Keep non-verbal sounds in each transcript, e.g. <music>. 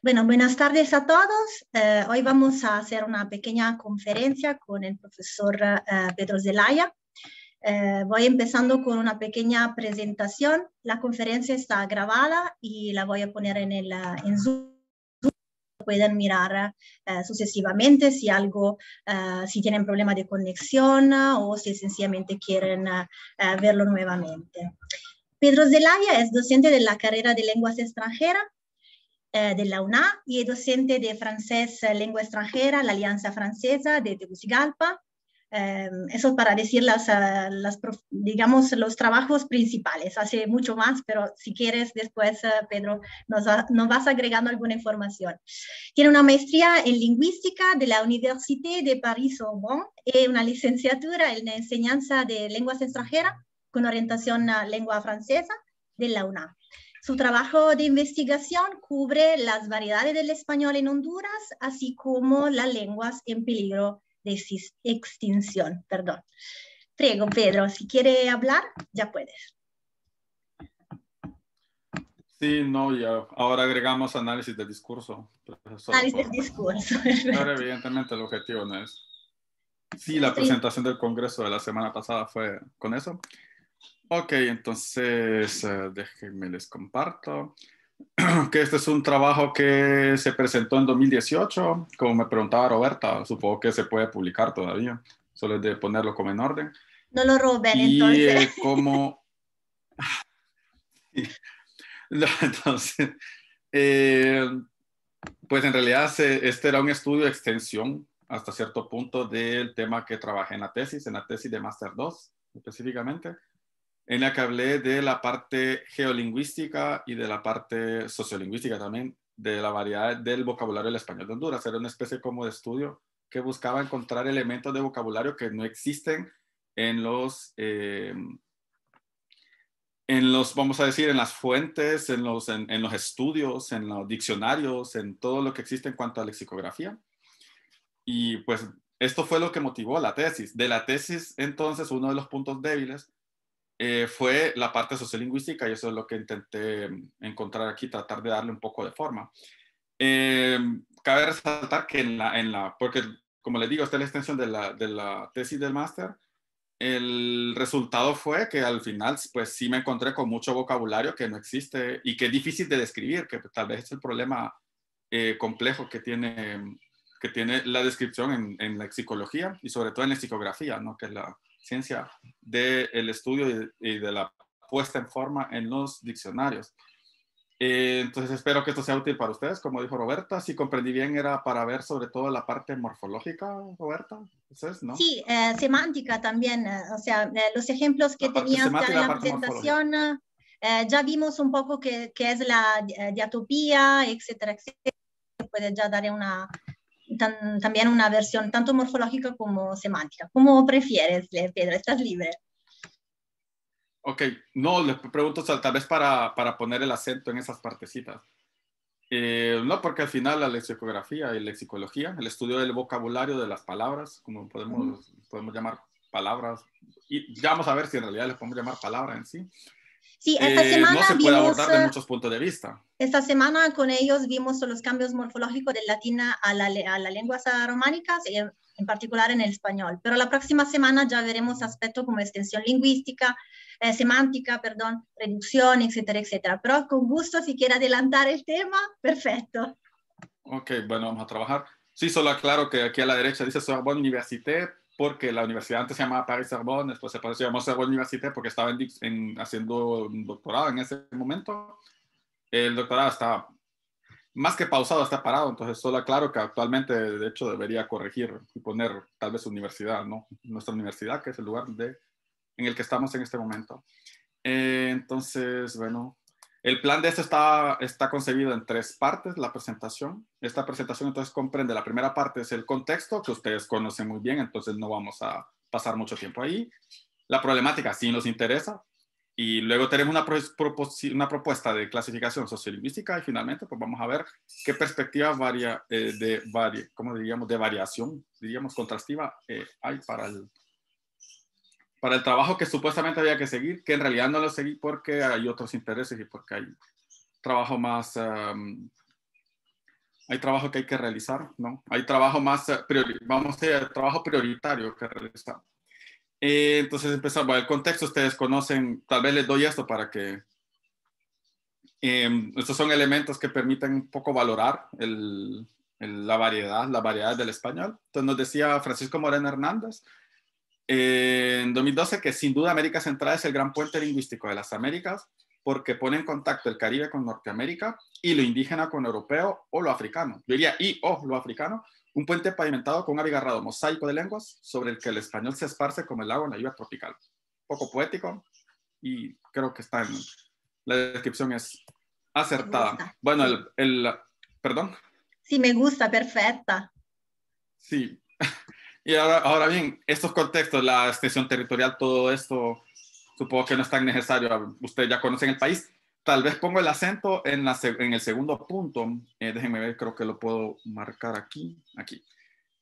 Bueno, buenas tardes a todos. Eh, hoy vamos a hacer una pequeña conferencia con el profesor eh, Pedro Zelaya. Eh, voy empezando con una pequeña presentación. La conferencia está grabada y la voy a poner en, el, en Zoom. Pueden mirar sucesivamente si algo, si tienen problema de conexión o si sencillamente quieren verlo nuevamente. Pedro Zelaya es docente de la carrera de lenguas extranjeras eh, de la UNA y es docente de francés eh, lengua extranjera, la Alianza Francesa de Tegucigalpa. Eh, eso para decir las, digamos, los trabajos principales. Hace mucho más, pero si quieres después, Pedro, nos, vas agregando alguna información. Tiene una maestría en lingüística de la Université de Paris-Sorbonne y una licenciatura en enseñanza de lenguas extranjeras con orientación a lengua francesa de la una su trabajo de investigación cubre las variedades del español en Honduras, así como las lenguas en peligro de extinción. Perdón. Prego, Pedro, si quiere hablar, ya puedes. Sí, no, ya. Ahora agregamos análisis de discurso. análisis de discurso. Ahora, evidentemente, el objetivo no es. Sí, la presentación del Congreso de la semana pasada fue con eso. Ok, entonces eh, déjenme les comparto <clears throat> que este es un trabajo que se presentó en 2018, como me preguntaba Roberta, supongo que se puede publicar todavía, solo es de ponerlo como en orden. No lo roben y, entonces. Eh, como... <laughs> entonces, eh, pues en realidad este era un estudio de extensión hasta cierto punto del tema que trabajé en la tesis, en la tesis de Master 2 específicamente en la que hablé de la parte geolingüística y de la parte sociolingüística también, de la variedad del vocabulario del español de Honduras. Era una especie como de estudio que buscaba encontrar elementos de vocabulario que no existen en los, eh, en los vamos a decir, en las fuentes, en los, en los estudios, en los diccionarios, en todo lo que existe en cuanto a lexicografía. Y pues esto fue lo que motivó la tesis. De la tesis, entonces, uno de los puntos débiles eh, fue la parte sociolingüística y eso es lo que intenté mm, encontrar aquí, tratar de darle un poco de forma. Em, cabe resaltar que en la, en la, porque como les digo, esta es la extensión de la, de la tesis del máster, el resultado fue que al final, pues sí me encontré con mucho vocabulario que no existe y que es difícil de describir, que tal vez es el problema eh, complejo que tiene, que tiene la descripción en, en, la psicología y sobre todo en la psicografía, ¿no? que es la, ciencia del estudio y de la puesta en forma en los diccionarios. Eh, entonces espero que esto sea útil para ustedes, como dijo Roberta. Si comprendí bien, era para ver sobre todo la parte morfológica, Roberta. ¿Es, Sí, eh, semántica también. Eh, o sea, los ejemplos que tenías en la, presentación, ya vimos un poco qué, es la diatopía, etcétera, etcétera. Puede ya dar una, también una versión tanto morfológica como semántica. ¿Cómo prefieres, Pedro? Estás libre. Ok, no, le pregunto tal vez para, para poner el acento en esas partecitas. Eh, no, porque al final la lexicografía y lexicología, el estudio del vocabulario de las palabras, como podemos, podemos llamar palabras, y ya vamos a ver si en realidad les podemos llamar palabra en sí. Sí, esta eh, no se puede abordar de eh, muchos puntos de vista. Esta semana con ellos vimos los cambios morfológicos del latina a la, a la lengua románica, en particular en el español. Pero la próxima semana ya veremos aspectos como extensión lingüística, eh, semántica, perdón, reducción, etcétera, etcétera. Pero con gusto, si quiere adelantar el tema, perfecto. Ok, bueno, vamos a trabajar. Sí, solo aclaro que aquí a la derecha dice Sorbonne Université, porque la universidad antes se llamaba Paris-Sorbonne, después se llamó Sorbonne Université porque estaba en, haciendo un doctorado en ese momento el doctorado está más que pausado, está parado, entonces solo aclaro que actualmente, de hecho, debería corregir y poner tal vez universidad, ¿no? Nuestra universidad, que es el lugar de, en el que estamos en este momento. Eh, entonces, bueno, el plan de esto está, está concebido en tres partes, la presentación. Esta presentación entonces comprende, la primera parte es el contexto, que ustedes conocen muy bien, entonces no vamos a pasar mucho tiempo ahí. La problemática sí nos interesa, y luego tenemos una, una propuesta de clasificación sociolingüística y finalmente pues vamos a ver qué perspectiva eh, de, ¿cómo diríamos? de variación, diríamos, contrastiva eh, hay para el, para el trabajo que supuestamente había que seguir, que en realidad no lo seguí porque hay otros intereses y porque hay trabajo más... hay trabajo que hay que realizar, ¿no? Hay trabajo más, eh, vamos a decir, trabajo prioritario que realizar. Eh, entonces empezamos, el contexto, ustedes conocen, tal vez les doy esto para que... Em, estos son elementos que permiten un poco valorar la variedad, la variedad del español. Entonces nos decía Francisco Moreno Hernández eh, en 2012 que sin duda América Central es el gran puente lingüístico de las Américas porque pone en contacto el Caribe con Norteamérica y lo indígena con europeo o lo africano. Yo diría y o lo africano, un puente pavimentado con un abigarrado mosaico de lenguas sobre el que el español se esparce como el agua en la lluvia tropical. Poco poético y creo que está en la descripción es acertada. Bueno, el, perdón. Sí, me gusta, perfecta. Sí. <laughs> Y ahora, ahora bien, estos contextos, la extensión territorial, todo esto, supongo que no es tan necesario. Ustedes ya conocen el país. Tal vez pongo el acento en, en el segundo punto. Eh, déjenme ver, creo que lo puedo marcar aquí. Aquí.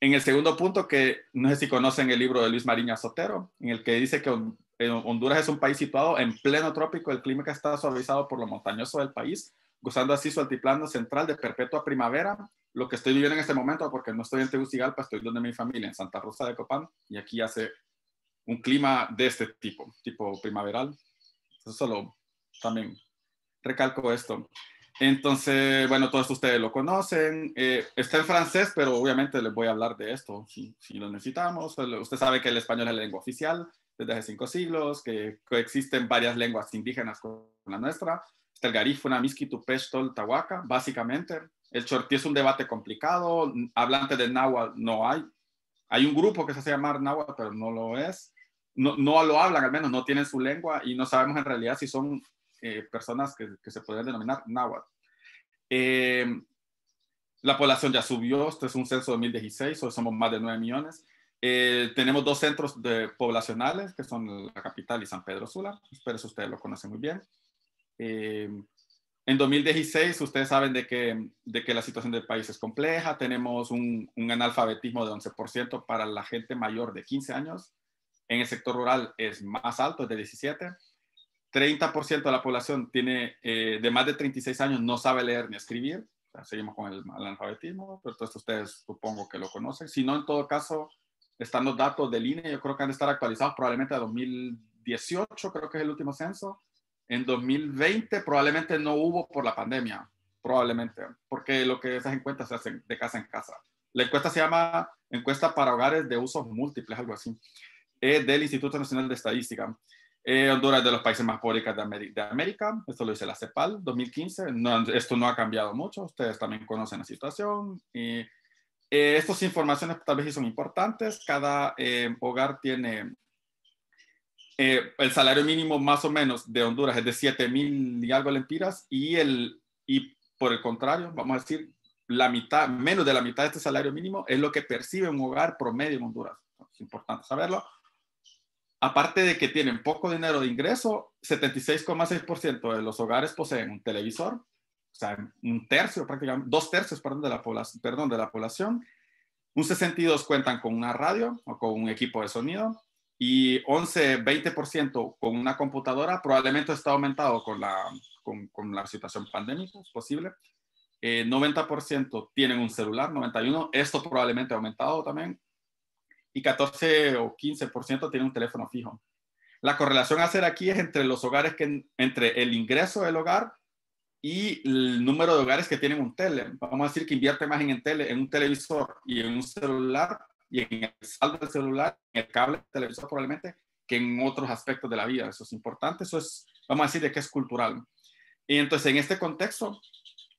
En el segundo punto, que no sé si conocen el libro de Luis Mariña Sotero, en el que dice que eh, Honduras es un país situado en pleno trópico, el clima que está suavizado por lo montañoso del país, gozando así su altiplano central de perpetua primavera. Lo que estoy viviendo en este momento, porque no estoy en Tegucigalpa, estoy donde mi familia, en Santa Rosa de Copán, y aquí hace un clima de este tipo, tipo primaveral. Eso solo también recalco esto. Entonces, bueno, todos ustedes lo conocen. Eh, está en francés, pero obviamente les voy a hablar de esto si, lo necesitamos. Usted sabe que el español es la lengua oficial desde hace cinco siglos, que coexisten varias lenguas indígenas con la nuestra. Está el garífuna, miskitu, tol, tahuaca, básicamente. El chortí es un debate complicado. Hablante de náhuatl no hay. Hay un grupo que se hace llamar náhuatl, pero no lo es. No, no lo hablan, al menos no tienen su lengua y no sabemos en realidad si son eh, personas que, se podrían denominar náhuatl. Eh, la población ya subió, este es un censo de 2016, hoy somos más de 9 millones. Eh, tenemos dos centros poblacionales, que son la capital y San Pedro Sula, espero que ustedes lo conocen muy bien. en 2016, ustedes saben de que, de que la situación del país es compleja, tenemos un, un analfabetismo de 11% para la gente mayor de 15 años, en el sector rural es más alto, es de 17. 30% de la población tiene eh, de más de 36 años no sabe leer ni escribir. seguimos con el analfabetismo, pero esto ustedes supongo que lo conocen. Si no, en todo caso, están los datos del INE, yo creo que han de estar actualizados probablemente a 2018, creo que es el último censo. En 2020 probablemente no hubo por la pandemia, probablemente, porque lo que esas encuestas se hacen de casa en casa. La encuesta se llama Encuesta para Hogares de Usos Múltiples, algo así, del Instituto Nacional de Estadística. Eh, Honduras de los países más pobres de, de, América, esto lo dice la CEPAL 2015, esto no ha cambiado mucho, ustedes también conocen la situación. Y, eh, estas informaciones tal vez son importantes, cada eh, hogar tiene eh, el salario mínimo más o menos de Honduras es de 7 mil y algo lempiras y, el, y por el contrario, vamos a decir, la mitad, menos de la mitad de este salario mínimo es lo que percibe un hogar promedio en Honduras. Es importante saberlo aparte de que tienen poco dinero de ingreso, 76,6% de los hogares poseen un televisor, o sea, un tercio prácticamente, dos tercios, perdón, de la, población, perdón, de la población. Un 62 cuentan con una radio o con un equipo de sonido y 11, 20% con una computadora. Probablemente está aumentado con la, situación pandémica, es posible. 90% eh, tienen un celular, 91, esto probablemente ha aumentado también, y 14 o 15% tiene un teléfono fijo. La correlación a hacer aquí es entre los hogares que, entre el ingreso del hogar y el número de hogares que tienen un tele. Vamos a decir que invierte más en, tele, en un televisor y en un celular y en el saldo del celular, en el cable del televisor probablemente, que en otros aspectos de la vida. Eso es importante, eso es, vamos a decir, de qué es cultural. Y entonces, en este contexto,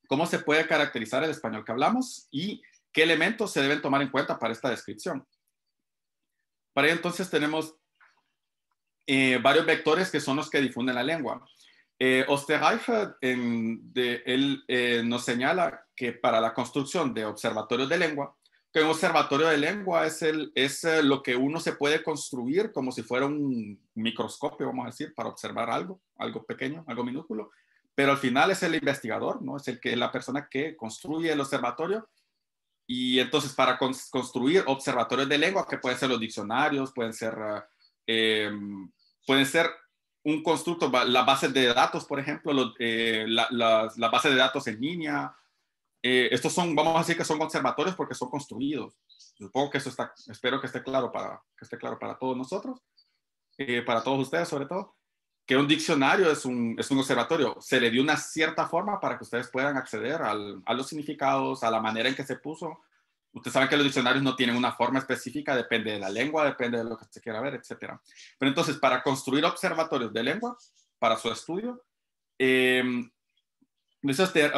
¿cómo se puede caracterizar el español que hablamos y qué elementos se deben tomar en cuenta para esta descripción? Para ello entonces tenemos eh, varios vectores que son los que difunden la lengua. Eh, él eh, nos señala que para la construcción de observatorios de lengua, que un observatorio de lengua es, eh, lo que uno se puede construir como si fuera un microscopio, vamos a decir, para observar algo, algo pequeño, algo minúsculo, pero al final es el investigador, ¿no? es el que, la persona que construye el observatorio y entonces para construir observatorios de lengua, que pueden ser los diccionarios, pueden ser, ah, em, pueden ser un constructo, las bases de datos, por ejemplo, eh, la, las, bases de datos en línea. Eh, estos son, vamos a decir que son conservatorios porque son construidos. Supongo que eso está, espero que esté claro para, que esté claro para todos nosotros, eh, para todos ustedes sobre todo que un diccionario es un, observatorio. Se le dio una cierta forma para que ustedes puedan acceder a los significados, a la manera en que se puso. Ustedes saben que los diccionarios no tienen una forma específica, depende de la lengua, depende de lo que se quiera ver, etc. Pero entonces, para construir observatorios de lengua, para su estudio, eh, dice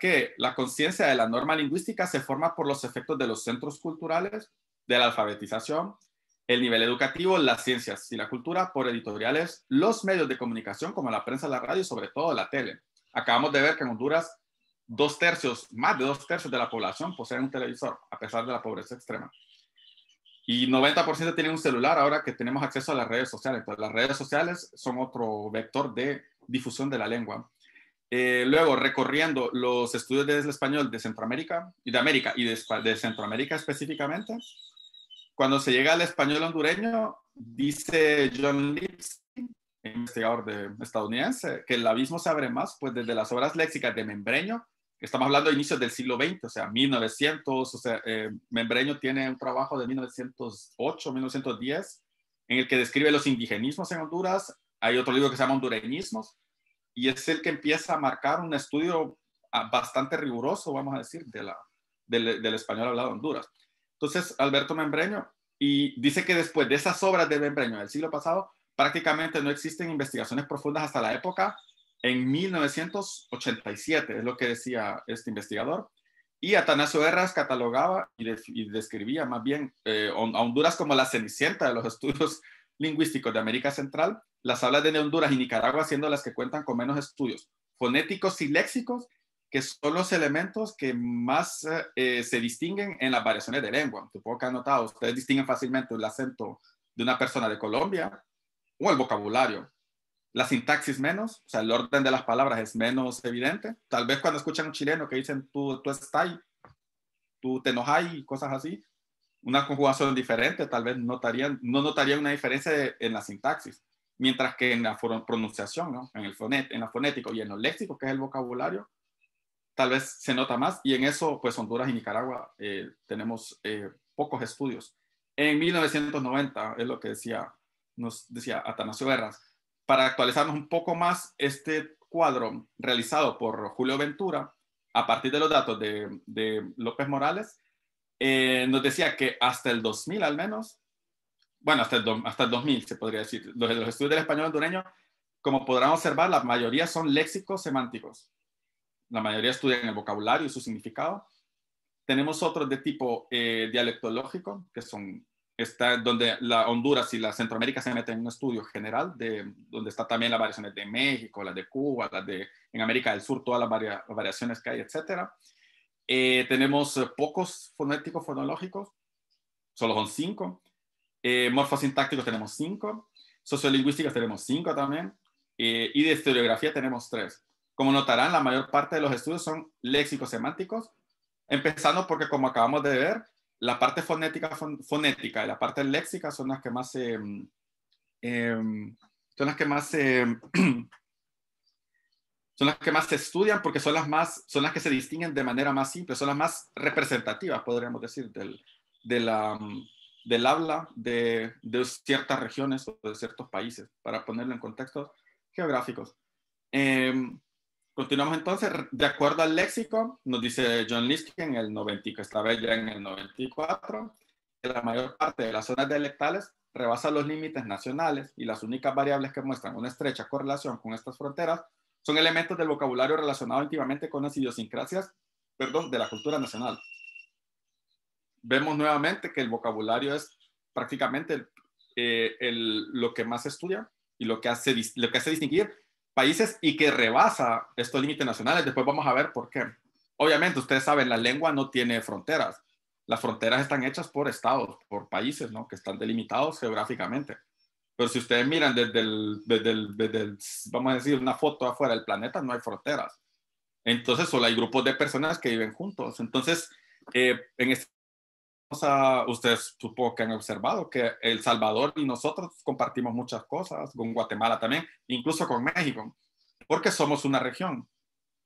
que la conciencia de la norma lingüística se forma por los efectos de los centros culturales, de la alfabetización, el nivel educativo, las ciencias y la cultura por editoriales, los medios de comunicación como la prensa, la radio y sobre todo la tele. Acabamos de ver que en Honduras dos tercios, más de dos tercios de la población poseen un televisor, a pesar de la pobreza extrema. Y 90% tienen un celular ahora que tenemos acceso a las redes sociales. Entonces, las redes sociales son otro vector de difusión de la lengua. Eh, luego, recorriendo los estudios del español de Centroamérica y de América y de Centroamérica específicamente, cuando se llega al español hondureño, dice John Lipsy, investigador estadounidense, que el abismo se abre más pues desde las obras léxicas de Membreño, que estamos hablando de inicios del siglo XX, o sea, 1900, o sea, eh, Membreño tiene un trabajo de 1908, 1910, en el que describe los indigenismos en Honduras. Hay otro libro que se llama Hondureñismos, y es el que empieza a marcar un estudio ah, bastante riguroso, vamos a decir, del, del español hablado en Honduras. Entonces, Alberto Membreño, y dice que después de esas obras de Membreño del siglo pasado, prácticamente no existen investigaciones profundas hasta la época, en 1987, es lo que decía este investigador. Y Atanasio Herras catalogaba y, describía más bien eh, a Honduras como la cenicienta de los <laughs> estudios lingüísticos de América Central, las hablas de Honduras y Nicaragua siendo las que cuentan con menos estudios fonéticos y léxicos que son los elementos que más eh, se distinguen en las variaciones de lengua. Supongo que han notado, ustedes distinguen fácilmente el acento de una persona de Colombia o el vocabulario. La sintaxis menos, o sea, el orden de las palabras es menos evidente. Tal vez cuando escuchan un chileno que dicen tú, tú estás, tú te enojas y cosas así, una conjugación diferente, tal vez notarían, no notarían una diferencia en la sintaxis. Mientras que en la pronunciación, ¿no? en, el fonet, en la fonético y en el léxico, que es el vocabulario, tal vez se nota más y en eso pues Honduras y Nicaragua eh, tenemos eh, pocos estudios. En 1990 es lo que decía, nos decía Atanasio Berras, Para actualizarnos un poco más, este cuadro realizado por Julio Ventura, a partir de los datos de, López Morales, eh, nos decía que hasta el 2000 al menos, bueno, hasta el, hasta el 2000 se podría decir, los, los estudios del español hondureño, como podrán observar, la mayoría son léxicos semánticos la mayoría estudian el vocabulario y su significado. Tenemos otros de tipo eh, dialectológico, que son donde la Honduras y la Centroamérica se meten en un estudio general, de, donde está también las variaciones de México, las de Cuba, las de en América del Sur, todas las, variaciones que hay, etc. Eh, tenemos eh, pocos fonéticos fonológicos, solo son cinco. Eh, morfosintácticos tenemos cinco. Sociolingüísticas tenemos cinco también. y de historiografía tenemos tres. Como notarán, la mayor parte de los estudios son léxicos semánticos, empezando porque, como acabamos de ver, la parte fonética, fonética y la parte léxica son las que más se... Mm, em, son las que más <clears throat> son las que más se estudian porque son las más, son las que se distinguen de manera más simple, son las más representativas, podríamos decir, del, de la, mm, del habla de, ciertas regiones o de ciertos países, para ponerlo en contextos geográficos. Em, Continuamos entonces, de acuerdo al léxico, nos dice John Liske en el 90, que vez ya en el 94, que la mayor parte de las zonas dialectales rebasa los límites nacionales y las únicas variables que muestran una estrecha correlación con estas fronteras son elementos del vocabulario relacionado íntimamente con las idiosincrasias, perdón, de la cultura nacional. Vemos nuevamente que el vocabulario es prácticamente el, eh, lo que más se estudia y lo que hace, lo que hace distinguir países y que rebasa estos límites nacionales. Después vamos a ver por qué. Obviamente, ustedes saben, la lengua no tiene fronteras. Las fronteras están hechas por estados, por países, ¿no? Que están delimitados geográficamente. Pero si ustedes miran desde el, vamos a decir, una foto afuera del planeta, no hay fronteras. Entonces, solo hay grupos de personas que viven juntos. Entonces, eh, en este ustedes supongo que han observado que El Salvador y nosotros compartimos muchas cosas, con Guatemala también, incluso con México, porque somos una región.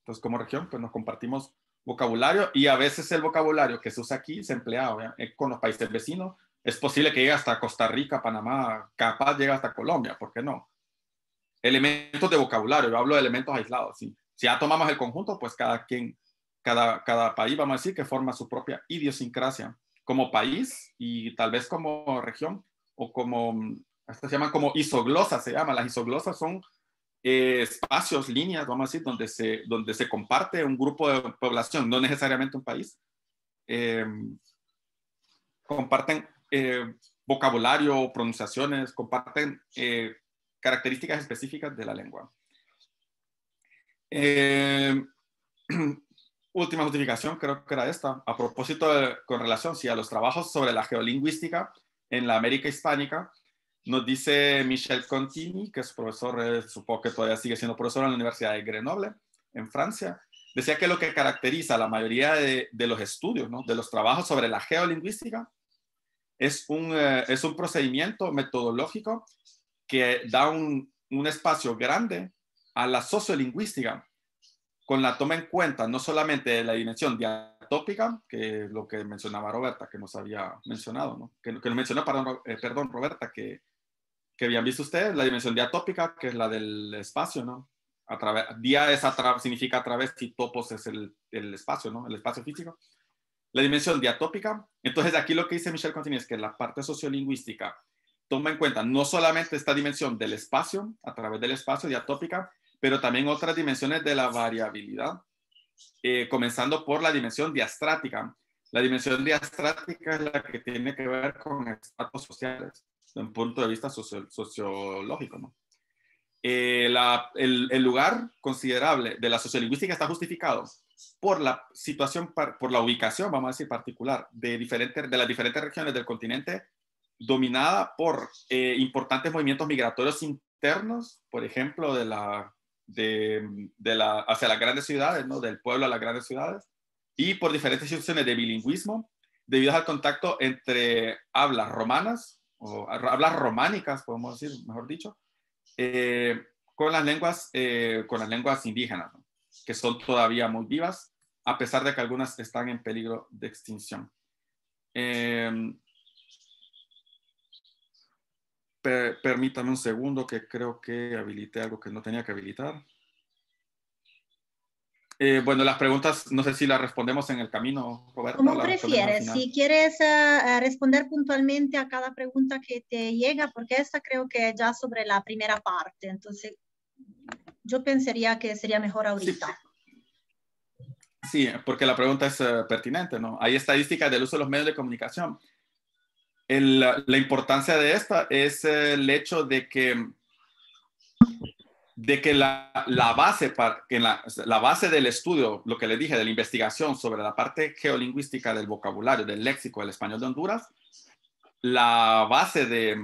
Entonces, como región, pues nos compartimos vocabulario y a veces el vocabulario que se usa aquí se emplea eh, con los países vecinos. Es posible que llegue hasta Costa Rica, Panamá, capaz llega hasta Colombia, ¿por qué no? Elementos de vocabulario, yo hablo de elementos aislados. Si ya tomamos el conjunto, pues cada quien, cada, cada país, vamos a decir, que forma su propia idiosincrasia como país y tal vez como región o como, mm, hasta se llaman como isoglosas, se llama. Las isoglosas son eh, espacios, líneas, vamos a decir, donde se, donde se comparte un grupo de población, no necesariamente un país. Eh, comparten eh, vocabulario, pronunciaciones, comparten características específicas de la lengua. <clears throat> última justificación, creo que era esta, a propósito de, con relación a los trabajos sobre la geolingüística en la América Hispánica, nos dice Michel Contini, que es profesor, eh, supongo que todavía sigue siendo profesor en la Universidad de Grenoble, en Francia, decía que lo que caracteriza la mayoría de, los estudios, de los trabajos sobre la geolingüística, es un, eh, es un procedimiento metodológico que da un, un espacio grande a la sociolingüística con la toma en cuenta no solamente de la dimensión diatópica, que es lo que mencionaba Roberta, que nos había mencionado, ¿no? que, que nos mencionó, eh, perdón, Roberta, que, que habían visto ustedes, la dimensión diatópica, que es la del espacio, ¿no? A través, día es a significa a través y topos es el, espacio, ¿no? El espacio físico. La dimensión diatópica. Entonces, aquí lo que dice Michelle Contini es que la parte sociolingüística toma en cuenta no solamente esta dimensión del espacio, a través del espacio diatópica, pero también otras dimensiones de la variabilidad, eh, comenzando por la dimensión diastrática. La dimensión diastrática es la que tiene que ver con estatus sociales, desde un punto de vista sociológico. Eh, el, lugar considerable de la sociolingüística está justificado por la situación, por la ubicación, vamos a decir, particular de, diferentes, de las diferentes regiones del continente dominada por eh, importantes movimientos migratorios internos, por ejemplo, de la de, la, hacia las grandes ciudades, del pueblo a las grandes ciudades, y por diferentes situaciones de bilingüismo, debido al contacto entre hablas romanas, o hablas románicas, podemos decir, mejor dicho, eh, con, las lenguas, eh, con las lenguas indígenas, que son todavía muy vivas, a pesar de que algunas están en peligro de extinción. Eh, permítame un segundo que creo que habilité algo que no tenía que habilitar. Eh, bueno, las preguntas, no sé si las respondemos en el camino, Roberto. Como prefieres, si quieres ah, responder puntualmente a cada pregunta que te llega, porque esta creo que es ya sobre la primera parte, entonces yo pensaría que sería mejor ahorita. Sí, porque la pregunta es eh, pertinente, ¿no? Hay estadísticas del uso de los medios de comunicación la importancia de esta es el hecho de que, de que la, base para, la, base del estudio, lo que les dije, de la investigación sobre la parte geolingüística del vocabulario, del léxico del español de Honduras, la base de,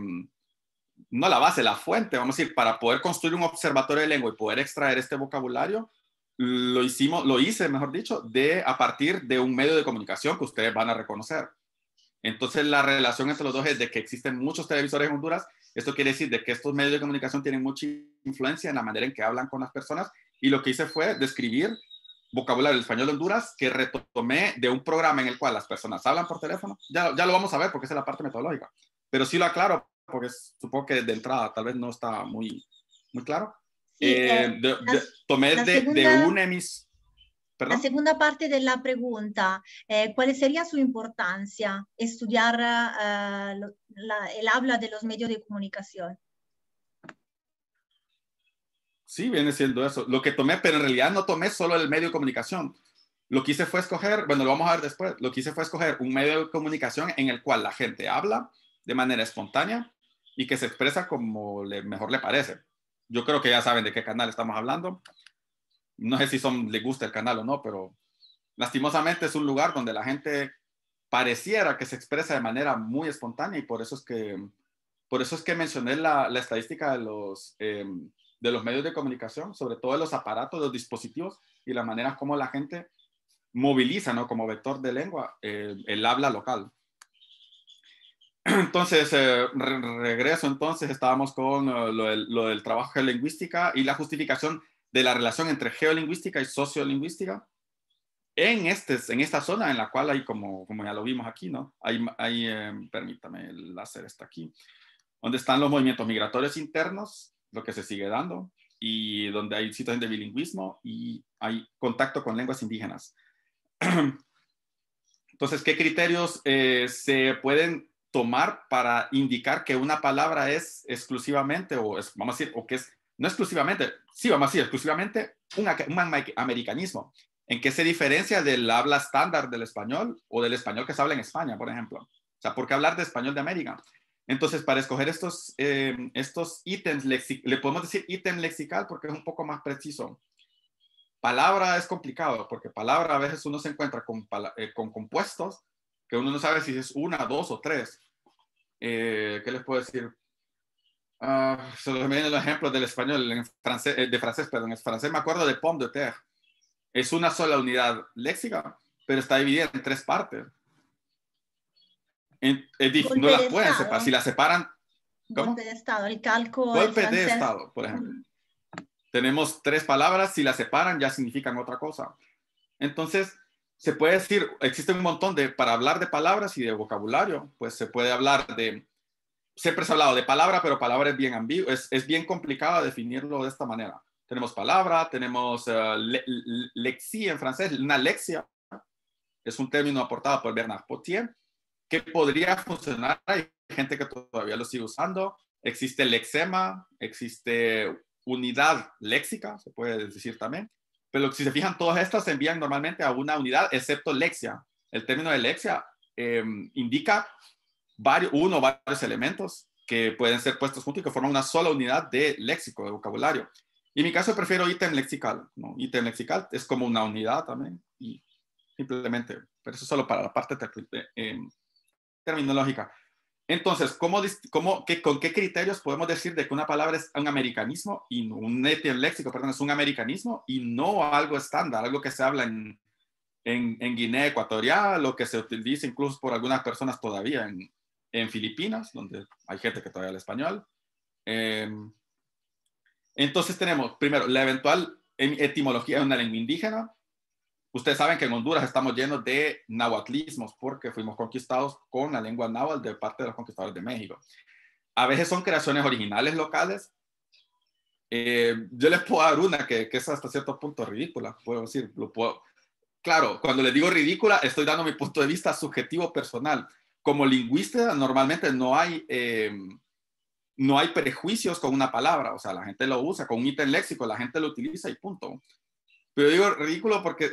no la base, la fuente, vamos a decir, para poder construir un observatorio de lengua y poder extraer este vocabulario, lo hicimos, lo hice, mejor dicho, de a partir de un medio de comunicación que ustedes van a reconocer. Entonces, la relación entre los dos es de que existen muchos televisores en Honduras. Esto quiere decir de que estos medios de comunicación tienen mucha influencia en la manera en que hablan con las personas. Y lo que hice fue describir vocabulario del español de Honduras que retomé de un programa en el cual las personas hablan por teléfono. Ya, lo vamos a ver porque esa es la parte metodológica. Pero sí lo aclaro porque supongo que de entrada tal vez no está muy, muy claro. Eh, eh, tomé de, un de, emis, la segunda parte de la pregunta, eh, ¿cuál sería su importancia estudiar ah, el habla de los medios de comunicación? Sí, viene siendo eso. Lo que tomé, pero en realidad no tomé solo el medio de comunicación. Lo que hice fue escoger, bueno, lo vamos a ver después, lo que hice fue escoger un medio de comunicación en el cual la gente habla de manera espontánea y que se expresa como le, mejor le parece. Yo creo que ya saben de qué canal estamos hablando no sé si son, les gusta el canal o no, pero lastimosamente es un lugar donde la gente pareciera que se expresa de manera muy espontánea y por eso es que, por eso es que mencioné la, estadística de los, em, de los medios de comunicación, sobre todo de los aparatos, los dispositivos y la manera como la gente moviliza, ¿no? Como vector de lengua, eh, el habla local. Entonces, eh, regreso entonces, estábamos con eh, lo, del, trabajo de lingüística y la justificación de la relación entre geolingüística y sociolingüística en, este, en esta zona en la cual hay, como, como ya lo vimos aquí, ¿no? Hay, hay eh, permítame, el láser está aquí, donde están los movimientos migratorios internos, lo que se sigue dando, y donde hay situaciones de bilingüismo y hay contacto con lenguas indígenas. <clears throat> Entonces, ¿qué criterios eh, se pueden tomar para indicar que una palabra es exclusivamente o es, vamos a decir, o que es no exclusivamente, sí, vamos a decir, exclusivamente un, americanismo, en qué se diferencia del habla estándar del español o del español que se habla en España, por ejemplo. O sea, ¿por qué hablar de español de América? Entonces, para escoger estos, eh, estos ítems, le podemos decir ítem lexical porque es un poco más preciso. Palabra es complicado porque palabra a veces uno se encuentra con, eh, compuestos que uno no sabe si es una, dos o tres. Eh, ¿Qué les puedo decir? Ah, se lo vienen los ejemplos del español, francés, eh, de francés, perdón, es francés me acuerdo de pomme de terre. Es una sola unidad léxica, pero está dividida en tres partes. no las pueden separar, si las separan... ¿cómo? Golpe de estado, el calco... Golpe el de estado, por ejemplo. Tenemos tres palabras, si las separan ya significan otra cosa. Entonces, se puede decir, existe un montón de, para hablar de palabras y de vocabulario, pues se puede hablar de siempre se ha hablado de palabra, pero palabra es bien ambiguo, es, bien complicado definirlo de esta manera. Tenemos palabra, tenemos uh, en francés, una lexia, es un término aportado por Bernard Potier, que podría funcionar, hay gente que todavía lo sigue usando, existe lexema, existe unidad léxica, se puede decir también, pero si se fijan, todas estas se envían normalmente a una unidad, excepto lexia. El término de lexia em, indica varios, uno o varios elementos que pueden ser puestos juntos y que forman una sola unidad de léxico, de vocabulario. Y en mi caso prefiero ítem lexical. ¿no? Ítem lexical es como una unidad también y simplemente, pero eso es solo para la parte eh, eh, terminológica. Entonces, ¿cómo, cómo, qué, ¿con qué criterios podemos decir de que una palabra es un americanismo y un léxico, perdón, es un americanismo y no algo estándar, algo que se habla en, en, Guinea Ecuatorial, lo que se utiliza incluso por algunas personas todavía en, en Filipinas, donde hay gente que todavía habla español. Em, entonces tenemos, primero, la eventual etimología de una lengua indígena. Ustedes saben que en Honduras estamos llenos de nahuatlismos porque fuimos conquistados con la lengua náhuatl de parte de los conquistadores de México. A veces son creaciones originales locales. Em, yo les puedo dar una que, que, es hasta cierto punto ridícula, puedo decir, lo puedo. Claro, cuando les digo ridícula, estoy dando mi punto de vista subjetivo personal como lingüista normalmente no hay, eh, no hay prejuicios con una palabra, o sea, la gente lo usa con un ítem léxico, la gente lo utiliza y punto. Pero digo ridículo porque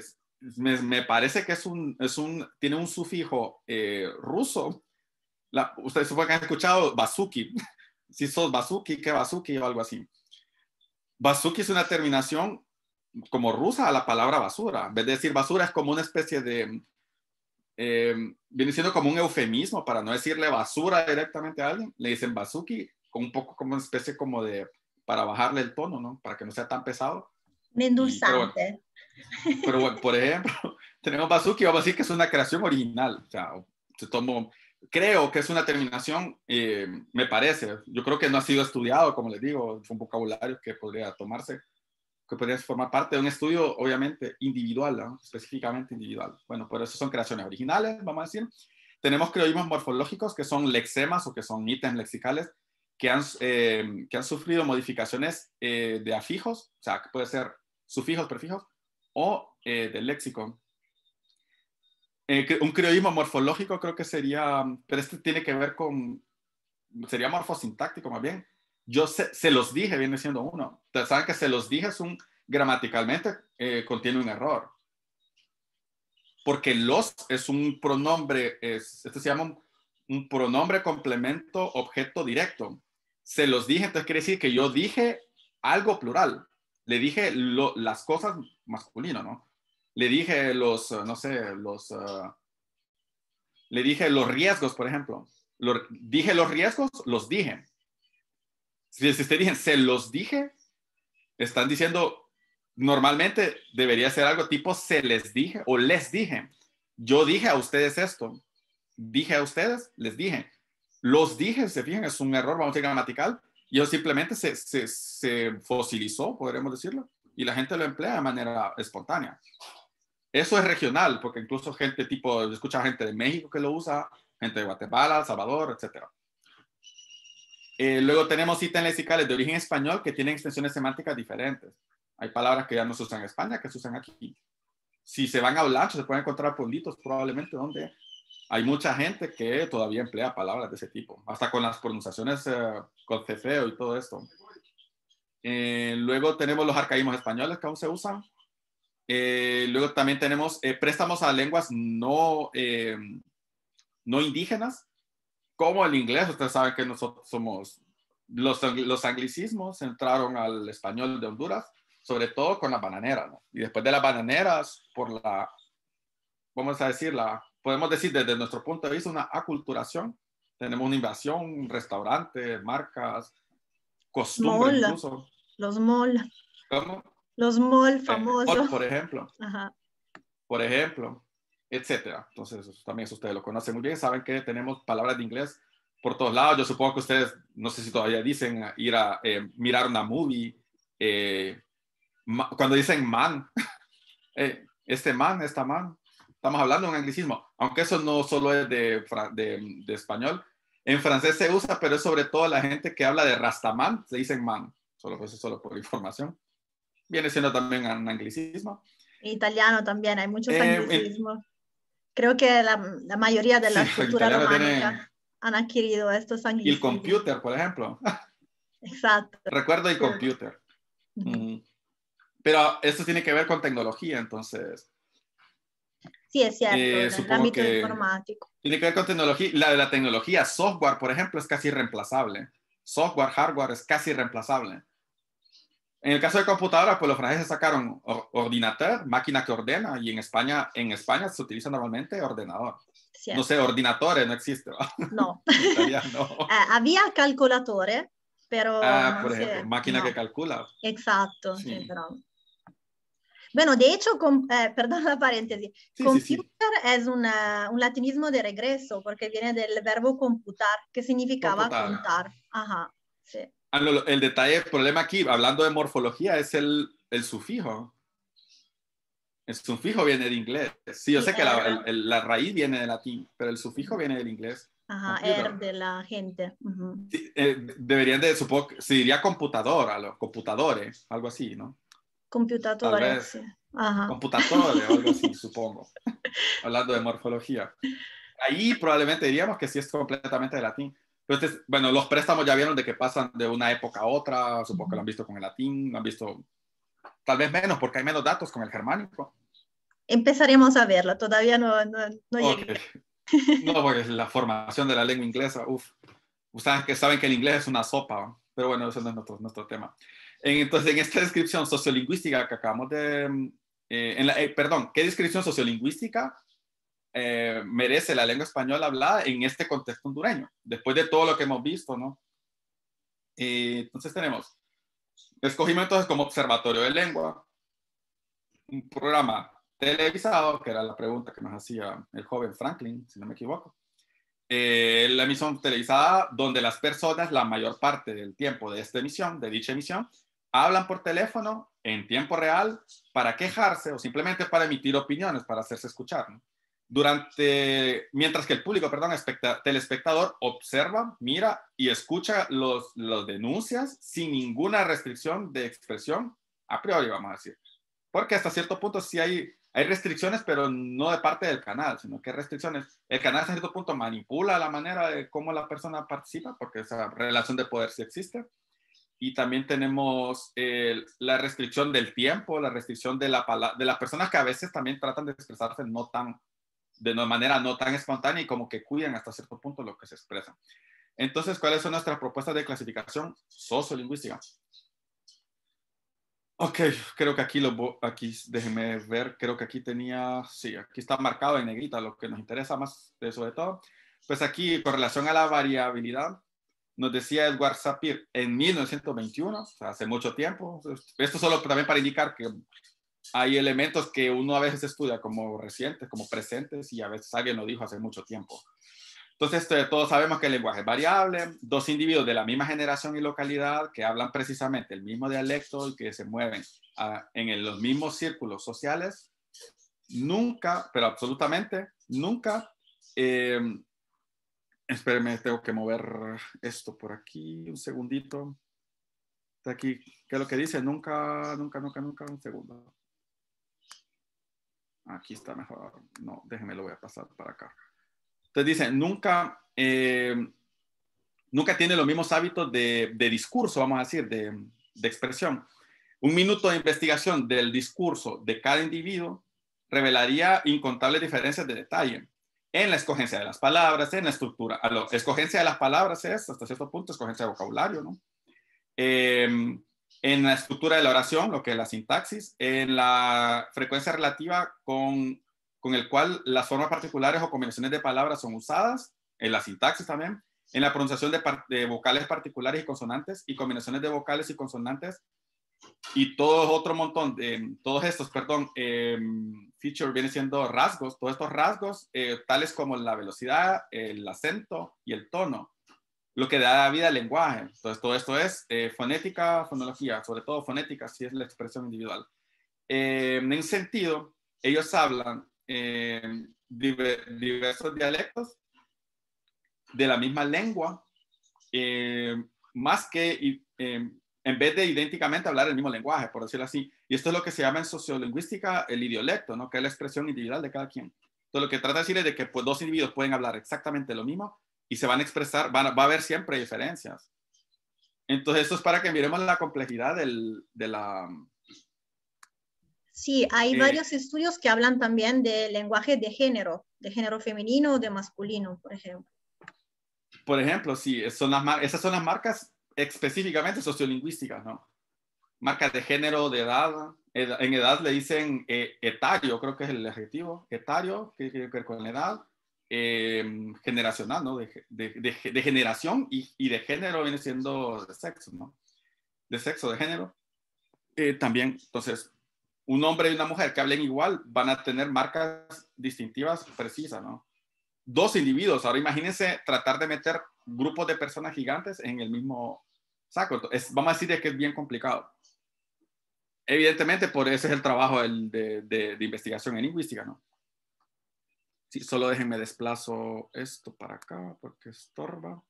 me, parece que es un, es un, tiene un sufijo eh, ruso. La, ustedes supongo que han escuchado basuki, <laughs> si sos basuki, que basuki o algo así. Basuki es una terminación como rusa a la palabra basura. En vez de decir basura, es como una especie de Em, viene siendo como un eufemismo para no decirle basura directamente a alguien, le dicen bazuki, un poco como una especie como de, para bajarle el tono, ¿no? Para que no sea tan pesado. Pero, bueno, por ejemplo, <laughs> tenemos bazuki, vamos a decir que es una creación original, o sea, se tomó, creo que es una terminación, eh, me parece, yo creo que no ha sido estudiado, como les digo, es un vocabulario que podría tomarse que podrías formar parte de un estudio, obviamente, individual, específicamente individual. Bueno, pero eso son creaciones originales, vamos a decir. Tenemos creoísmos morfológicos, que son lexemas o que son ítems lexicales, que han, eh, que han sufrido modificaciones eh, de afijos, o sea, que puede ser sufijos, prefijos, o eh, del léxico. un creoísmo morfológico creo que sería, pero este tiene que ver con, sería morfosintáctico más bien, yo se, los dije viene siendo uno. Ustedes saben que se los dije es un gramaticalmente eh, contiene un error. Porque los es un pronombre, es, esto se llama un, pronombre complemento objeto directo. Se los dije, entonces quiere decir que yo dije algo plural. Le dije las cosas masculino, ¿no? Le dije los, no sé, los, ah, le dije los riesgos, por ejemplo. dije los riesgos, los dije si, ustedes dicen, se los dije, están diciendo, normalmente debería ser algo tipo, se les dije o les dije. Yo dije a ustedes esto. Dije a ustedes, les dije. Los dije, se fijan, es un error, vamos a decir, gramatical. Y eso simplemente se, se, se fosilizó, podríamos decirlo. Y la gente lo emplea de manera espontánea. Eso es regional, porque incluso gente tipo, escucha gente de México que lo usa, gente de Guatemala, El Salvador, etcétera. Eh, luego tenemos ítems lexicales de origen español que tienen extensiones semánticas diferentes. Hay palabras que ya no se usan en España, que se usan aquí. Si se van a hablar, se pueden encontrar pueblitos probablemente donde hay mucha gente que todavía emplea palabras de ese tipo, hasta con las pronunciaciones eh, con cefeo y todo esto. Eh, luego tenemos los arcaísmos españoles que aún se usan. luego también tenemos préstamos a lenguas no, no indígenas, como el inglés, ustedes saben que nosotros somos, los, los anglicismos entraron al español de Honduras, sobre todo con la bananera, ¿no? Y después de las bananeras, por la, vamos a decir, la, podemos decir desde nuestro punto de vista, una aculturación. Tenemos una invasión, restaurantes, marcas, costumbres incluso. Los mall. Los mall eh, famosos. por ejemplo. Por ejemplo etcétera. Entonces, también eso ustedes lo conocen muy bien, saben que tenemos palabras de inglés por todos lados. Yo supongo que ustedes, no sé si todavía dicen ir a eh, mirar una movie, eh, cuando dicen man, <laughs> eh, este man, esta man, estamos hablando de un anglicismo, aunque eso no solo es de, español, en francés se usa, pero es sobre todo la gente que habla de rastaman, se dicen man, solo, eso solo por <laughs> información. Viene siendo también un anglicismo. Italiano también, hay muchos anglicismos. Creo que la, mayoría de las cultura <laughs> culturas han adquirido estos años. Y el computer, por ejemplo. Exacto. Recuerdo el computer. Mm. Pero esto tiene que ver con tecnología, entonces. Sí, es cierto, eh, en el ámbito informático. Tiene que ver con tecnología. La de la tecnología, software, por ejemplo, es casi reemplazable. Software, hardware es casi reemplazable. En el caso de computadoras, pues los franceses sacaron ordinateur, máquina que ordena, y en España, en España se utiliza normalmente ordenador. No sé, ordinatore no existe. No. <laughs> no. <laughs> Ah, había calculatore, pero... Ah, por ejemplo, máquina que calcula. Exacto, Bueno, de hecho, con, eh, <laughs> perdón la paréntesis, computer es un latinismo de regreso porque viene del verbo computar, que significaba contar. Ajá, sí. Ah, el detalle, el problema aquí, hablando de morfología, es el, sufijo. El sufijo viene del inglés. Sí, yo sé que la, raíz viene del latín, pero el sufijo viene del inglés. Ajá, er de la gente. Eh, deberían de, supongo, se diría computadora, los computadores, algo así, ¿no? Computadores. Computadores, algo así, <laughs> supongo. Hablando de morfología. Ahí probablemente diríamos que sí es completamente de latín. Entonces, bueno, los préstamos ya vieron de que pasan de una época a otra, supongo que lo han visto con el latín, lo han visto tal vez menos porque hay menos datos con el germánico. Empezaremos a verlo, todavía no, no, no llegué. No, porque la formación de la lengua inglesa, uff, ustedes que saben que el inglés es una sopa, pero bueno, ese no es nuestro, nuestro tema. Entonces, en esta descripción sociolingüística que acabamos de, mm, eh, eh, perdón, ¿qué descripción sociolingüística eh, merece la lengua española hablada en este contexto hondureño, después de todo lo que hemos visto, ¿no? Y entonces tenemos, escogimos como observatorio de lengua un programa televisado, que era la pregunta que nos hacía el joven Franklin, si no me equivoco. Eh, la emisión televisada donde las personas, la mayor parte del tiempo de esta emisión, de dicha emisión, hablan por teléfono en tiempo real para quejarse o simplemente para emitir opiniones, para hacerse escuchar. ¿no? durante, mientras que el público, perdón, el espectador observa, mira y escucha los, los denuncias sin ninguna restricción de expresión, a priori vamos a decir. Porque hasta cierto punto sí hay, hay restricciones, pero no de parte del canal, sino que restricciones. El canal hasta cierto punto manipula la manera de cómo la persona participa, porque esa relación de poder sí existe. Y también tenemos la restricción del tiempo, la restricción de, la de las personas que a veces también tratan de expresarse no tan de una manera no tan espontánea y como que cuidan hasta cierto punto lo que se expresa. Entonces, ¿cuáles son nuestras propuestas de clasificación sociolingüística? Ok, creo que aquí, lo, aquí déjenme ver, creo que aquí tenía, sí, aquí está marcado en negrita lo que nos interesa más de eh, sobre todo. Pues aquí, con relación a la variabilidad, nos decía Edward Sapir en 1921, hace mucho tiempo. Esto solo también para indicar que hay elementos que uno a veces estudia como recientes, como presentes, y a veces alguien lo dijo hace mucho tiempo. Entonces, este, todos sabemos que el lenguaje es variable, dos individuos de la misma generación y localidad que hablan precisamente el mismo dialecto y que se mueven ah, en los mismos círculos sociales, nunca, pero absolutamente, nunca, eh, espérenme, tengo que mover esto por aquí, un segundito, aquí, ¿qué es lo que dice? Nunca, nunca, nunca, nunca, un segundo. Aquí está mejor. No, déjenme lo voy a pasar para acá. Entonces dice, nunca, eh, nunca tiene los mismos hábitos de, discurso, vamos a decir, de, expresión. Un minuto de investigación del discurso de cada individuo revelaría incontables diferencias de detalle en la escogencia de las palabras, en la estructura. A ah, lo, escogencia de las palabras es, hasta cierto punto, escogencia de vocabulario, ¿no? Eh, en la estructura de la oración, lo que es la sintaxis, en la frecuencia relativa con, con el cual las formas particulares o combinaciones de palabras son usadas, en la sintaxis también, en la pronunciación de, vocales particulares y consonantes y combinaciones de vocales y consonantes y todo otro montón de todos estos, perdón, em, feature viene siendo rasgos, todos estos rasgos eh, tales como la velocidad, el acento y el tono lo que da vida al lenguaje. Entonces, todo esto es eh, fonética, fonología, sobre todo fonética, si es la expresión individual. Eh, en un sentido, ellos hablan eh, diversos dialectos de la misma lengua, más que en vez de idénticamente hablar el mismo lenguaje, por decirlo así. Y esto es lo que se llama en sociolingüística el idiolecto, ¿no? que es la expresión individual de cada quien. Entonces, lo que trata de decir es de que pues, dos individuos pueden hablar exactamente lo mismo, y se van a expresar, va a haber siempre diferencias. Entonces, esto es para que miremos la complejidad de la... Sí, hay eh, varios estudios que hablan también de lenguaje de género, de género femenino o de masculino, por ejemplo. Por ejemplo, sí, son esas son las marcas específicamente sociolingüísticas, ¿no? Marcas de género, de edad. En edad le dicen eh, etario, creo que es el adjetivo, etario, que tiene que ver con la edad Em, generacional, ¿no? De, generación y, de género viene siendo de sexo, ¿no? De sexo, de género. Eh, también, entonces, un hombre y una mujer que hablen igual van a tener marcas distintivas precisas, ¿no? Dos individuos, ahora imagínense tratar de meter grupos de personas gigantes en el mismo saco. vamos a decir que es bien complicado. Evidentemente, por eso es el trabajo de investigación en lingüística, ¿no? Sí, solo déjenme desplazo esto para acá porque estorba.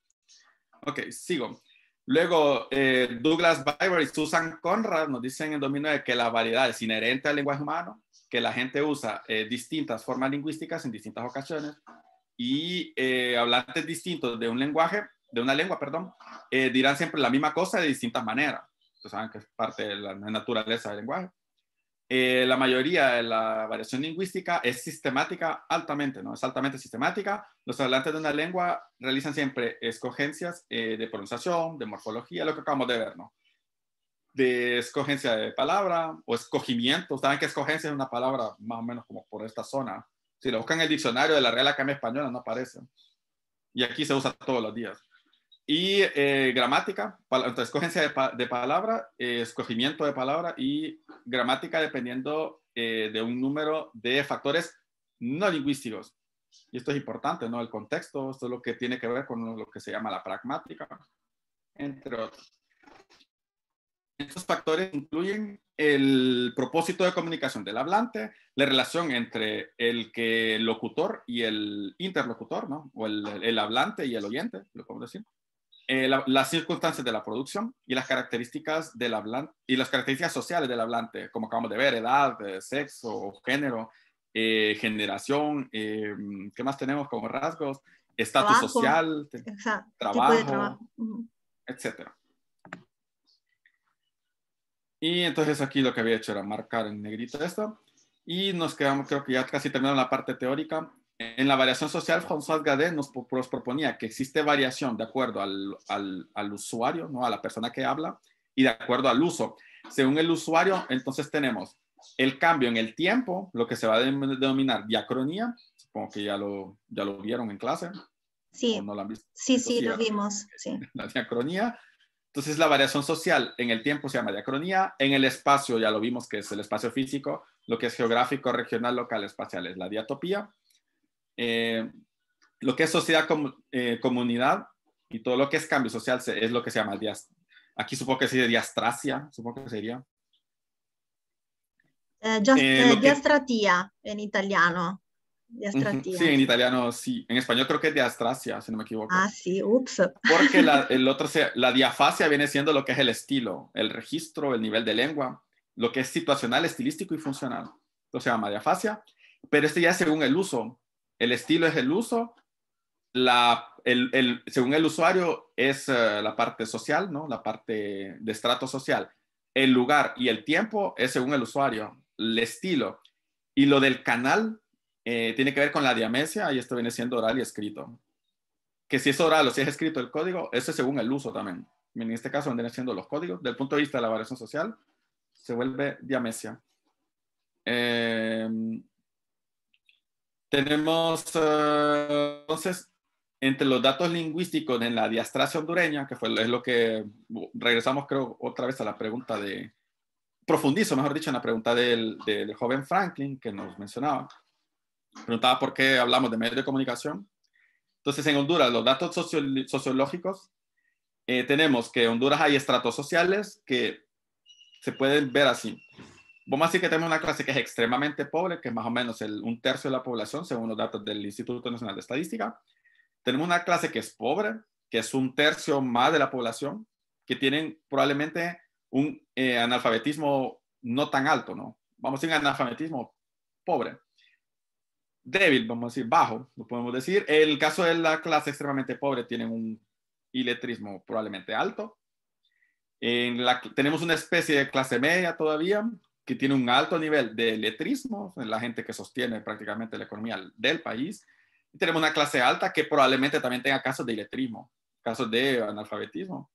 Ok, sigo. Luego, eh, Douglas Biber y Susan Conrad nos dicen en el 2009 que la variedad es inherente al lenguaje humano, que la gente usa eh, distintas formas lingüísticas en distintas ocasiones y eh, hablantes distintos de un lenguaje, de una lengua, perdón, dirán siempre la misma cosa de distintas maneras. Ustedes saben que es parte de la naturaleza del lenguaje. Eh, la mayoría de la variación lingüística es sistemática altamente, ¿no? Es altamente sistemática. Los hablantes de una lengua realizan siempre escogencias eh, de pronunciación, de morfología, lo que acabamos de ver, ¿no? De escogencia de palabra o escogimiento. Saben que escogencia es una palabra más o menos como por esta zona. Si lo buscan en el diccionario de la Real Academia Española no aparece. Y aquí se usa todos los días. Y eh, gramática, entonces escogencia de, palabra, eh, escogimiento de palabra y gramática dependiendo eh, de un número de factores no lingüísticos. Y esto es importante, ¿no? El contexto, esto es lo que tiene que ver con lo que se llama la pragmática, entre otros. Estos factores incluyen el propósito de comunicación del hablante, la relación entre el que locutor y el interlocutor, ¿no? O el, el hablante y el oyente, lo podemos decir eh, las circunstancias de la producción y las características del hablante y las características sociales del hablante, como acabamos de ver, edad, eh, sexo, género, eh, generación, ¿qué más tenemos como rasgos? Estatus social, trabajo, etcétera etc. Y entonces aquí lo que había hecho era marcar en negrito esto y nos quedamos, creo que ya casi terminamos la parte teórica en la variación social, François Gadet nos, proponía que existe variación de acuerdo al, usuario, ¿no? a la persona que habla, y de acuerdo al uso. Según el usuario, entonces tenemos el cambio en el tiempo, lo que se va a denominar diacronía, supongo que ya lo, ya lo vieron en clase. Sí, sí, sí, lo vimos. <laughs> Sí. La diacronía. Entonces la variación social en el tiempo se llama diacronía, en el espacio ya lo vimos que es el espacio físico, lo que es geográfico, regional, local, espacial es la diatopía. Eh, lo que es sociedad, eh, comunidad y todo lo que es cambio social es lo que se llama Aquí supongo que sería diastrasia, supongo que sería. just, eh, diastratía en italiano. Sí, en italiano sí. En español creo que es diastrasia, si no me equivoco. Ah, sí, ups. Porque la, <laughs> el otro, la diafasia viene siendo lo que es el estilo, el registro, el nivel de lengua, lo que es situacional, estilístico y funcional. Entonces se llama diafasia, pero este ya es según el uso. El estilo es el uso. La, el, según el usuario es eh, la parte social, ¿no? La parte de estrato social. El lugar y el tiempo es según el usuario. El estilo. Y lo del canal eh, tiene que ver con la diamesia, y esto viene siendo oral y escrito. Que si es oral o si es escrito el código, eso es según el uso también. En este caso vienen siendo los códigos. Del punto de vista de la variación social, se vuelve diamesia. Eh, em, tenemos eh, entonces entre los datos lingüísticos en la diastracia hondureña, que fue, es lo que regresamos, creo, otra vez a la pregunta de, profundizo, mejor dicho, en la pregunta del, del joven Franklin que nos mencionaba. Preguntaba por qué hablamos de medios de comunicación. Entonces, en Honduras, los datos socio sociológicos, eh, tenemos que en Honduras hay estratos sociales que se pueden ver así vamos a decir que tenemos una clase que es extremadamente pobre, que es más o menos un tercio de la población, según los datos del Instituto Nacional de Estadística. Tenemos una clase que es pobre, que es un tercio más de la población, que tienen probablemente un eh, analfabetismo no tan alto, ¿no? Vamos a decir analfabetismo pobre. Débil, vamos a decir bajo, lo podemos decir. El caso de la clase extremadamente pobre tiene un iletrismo probablemente alto. En la, tenemos una especie de clase media todavía, que tiene un alto nivel de letrismo, la gente que sostiene prácticamente la economía del país. Y tenemos una clase alta que probablemente también tenga casos de letrismo, casos de analfabetismo.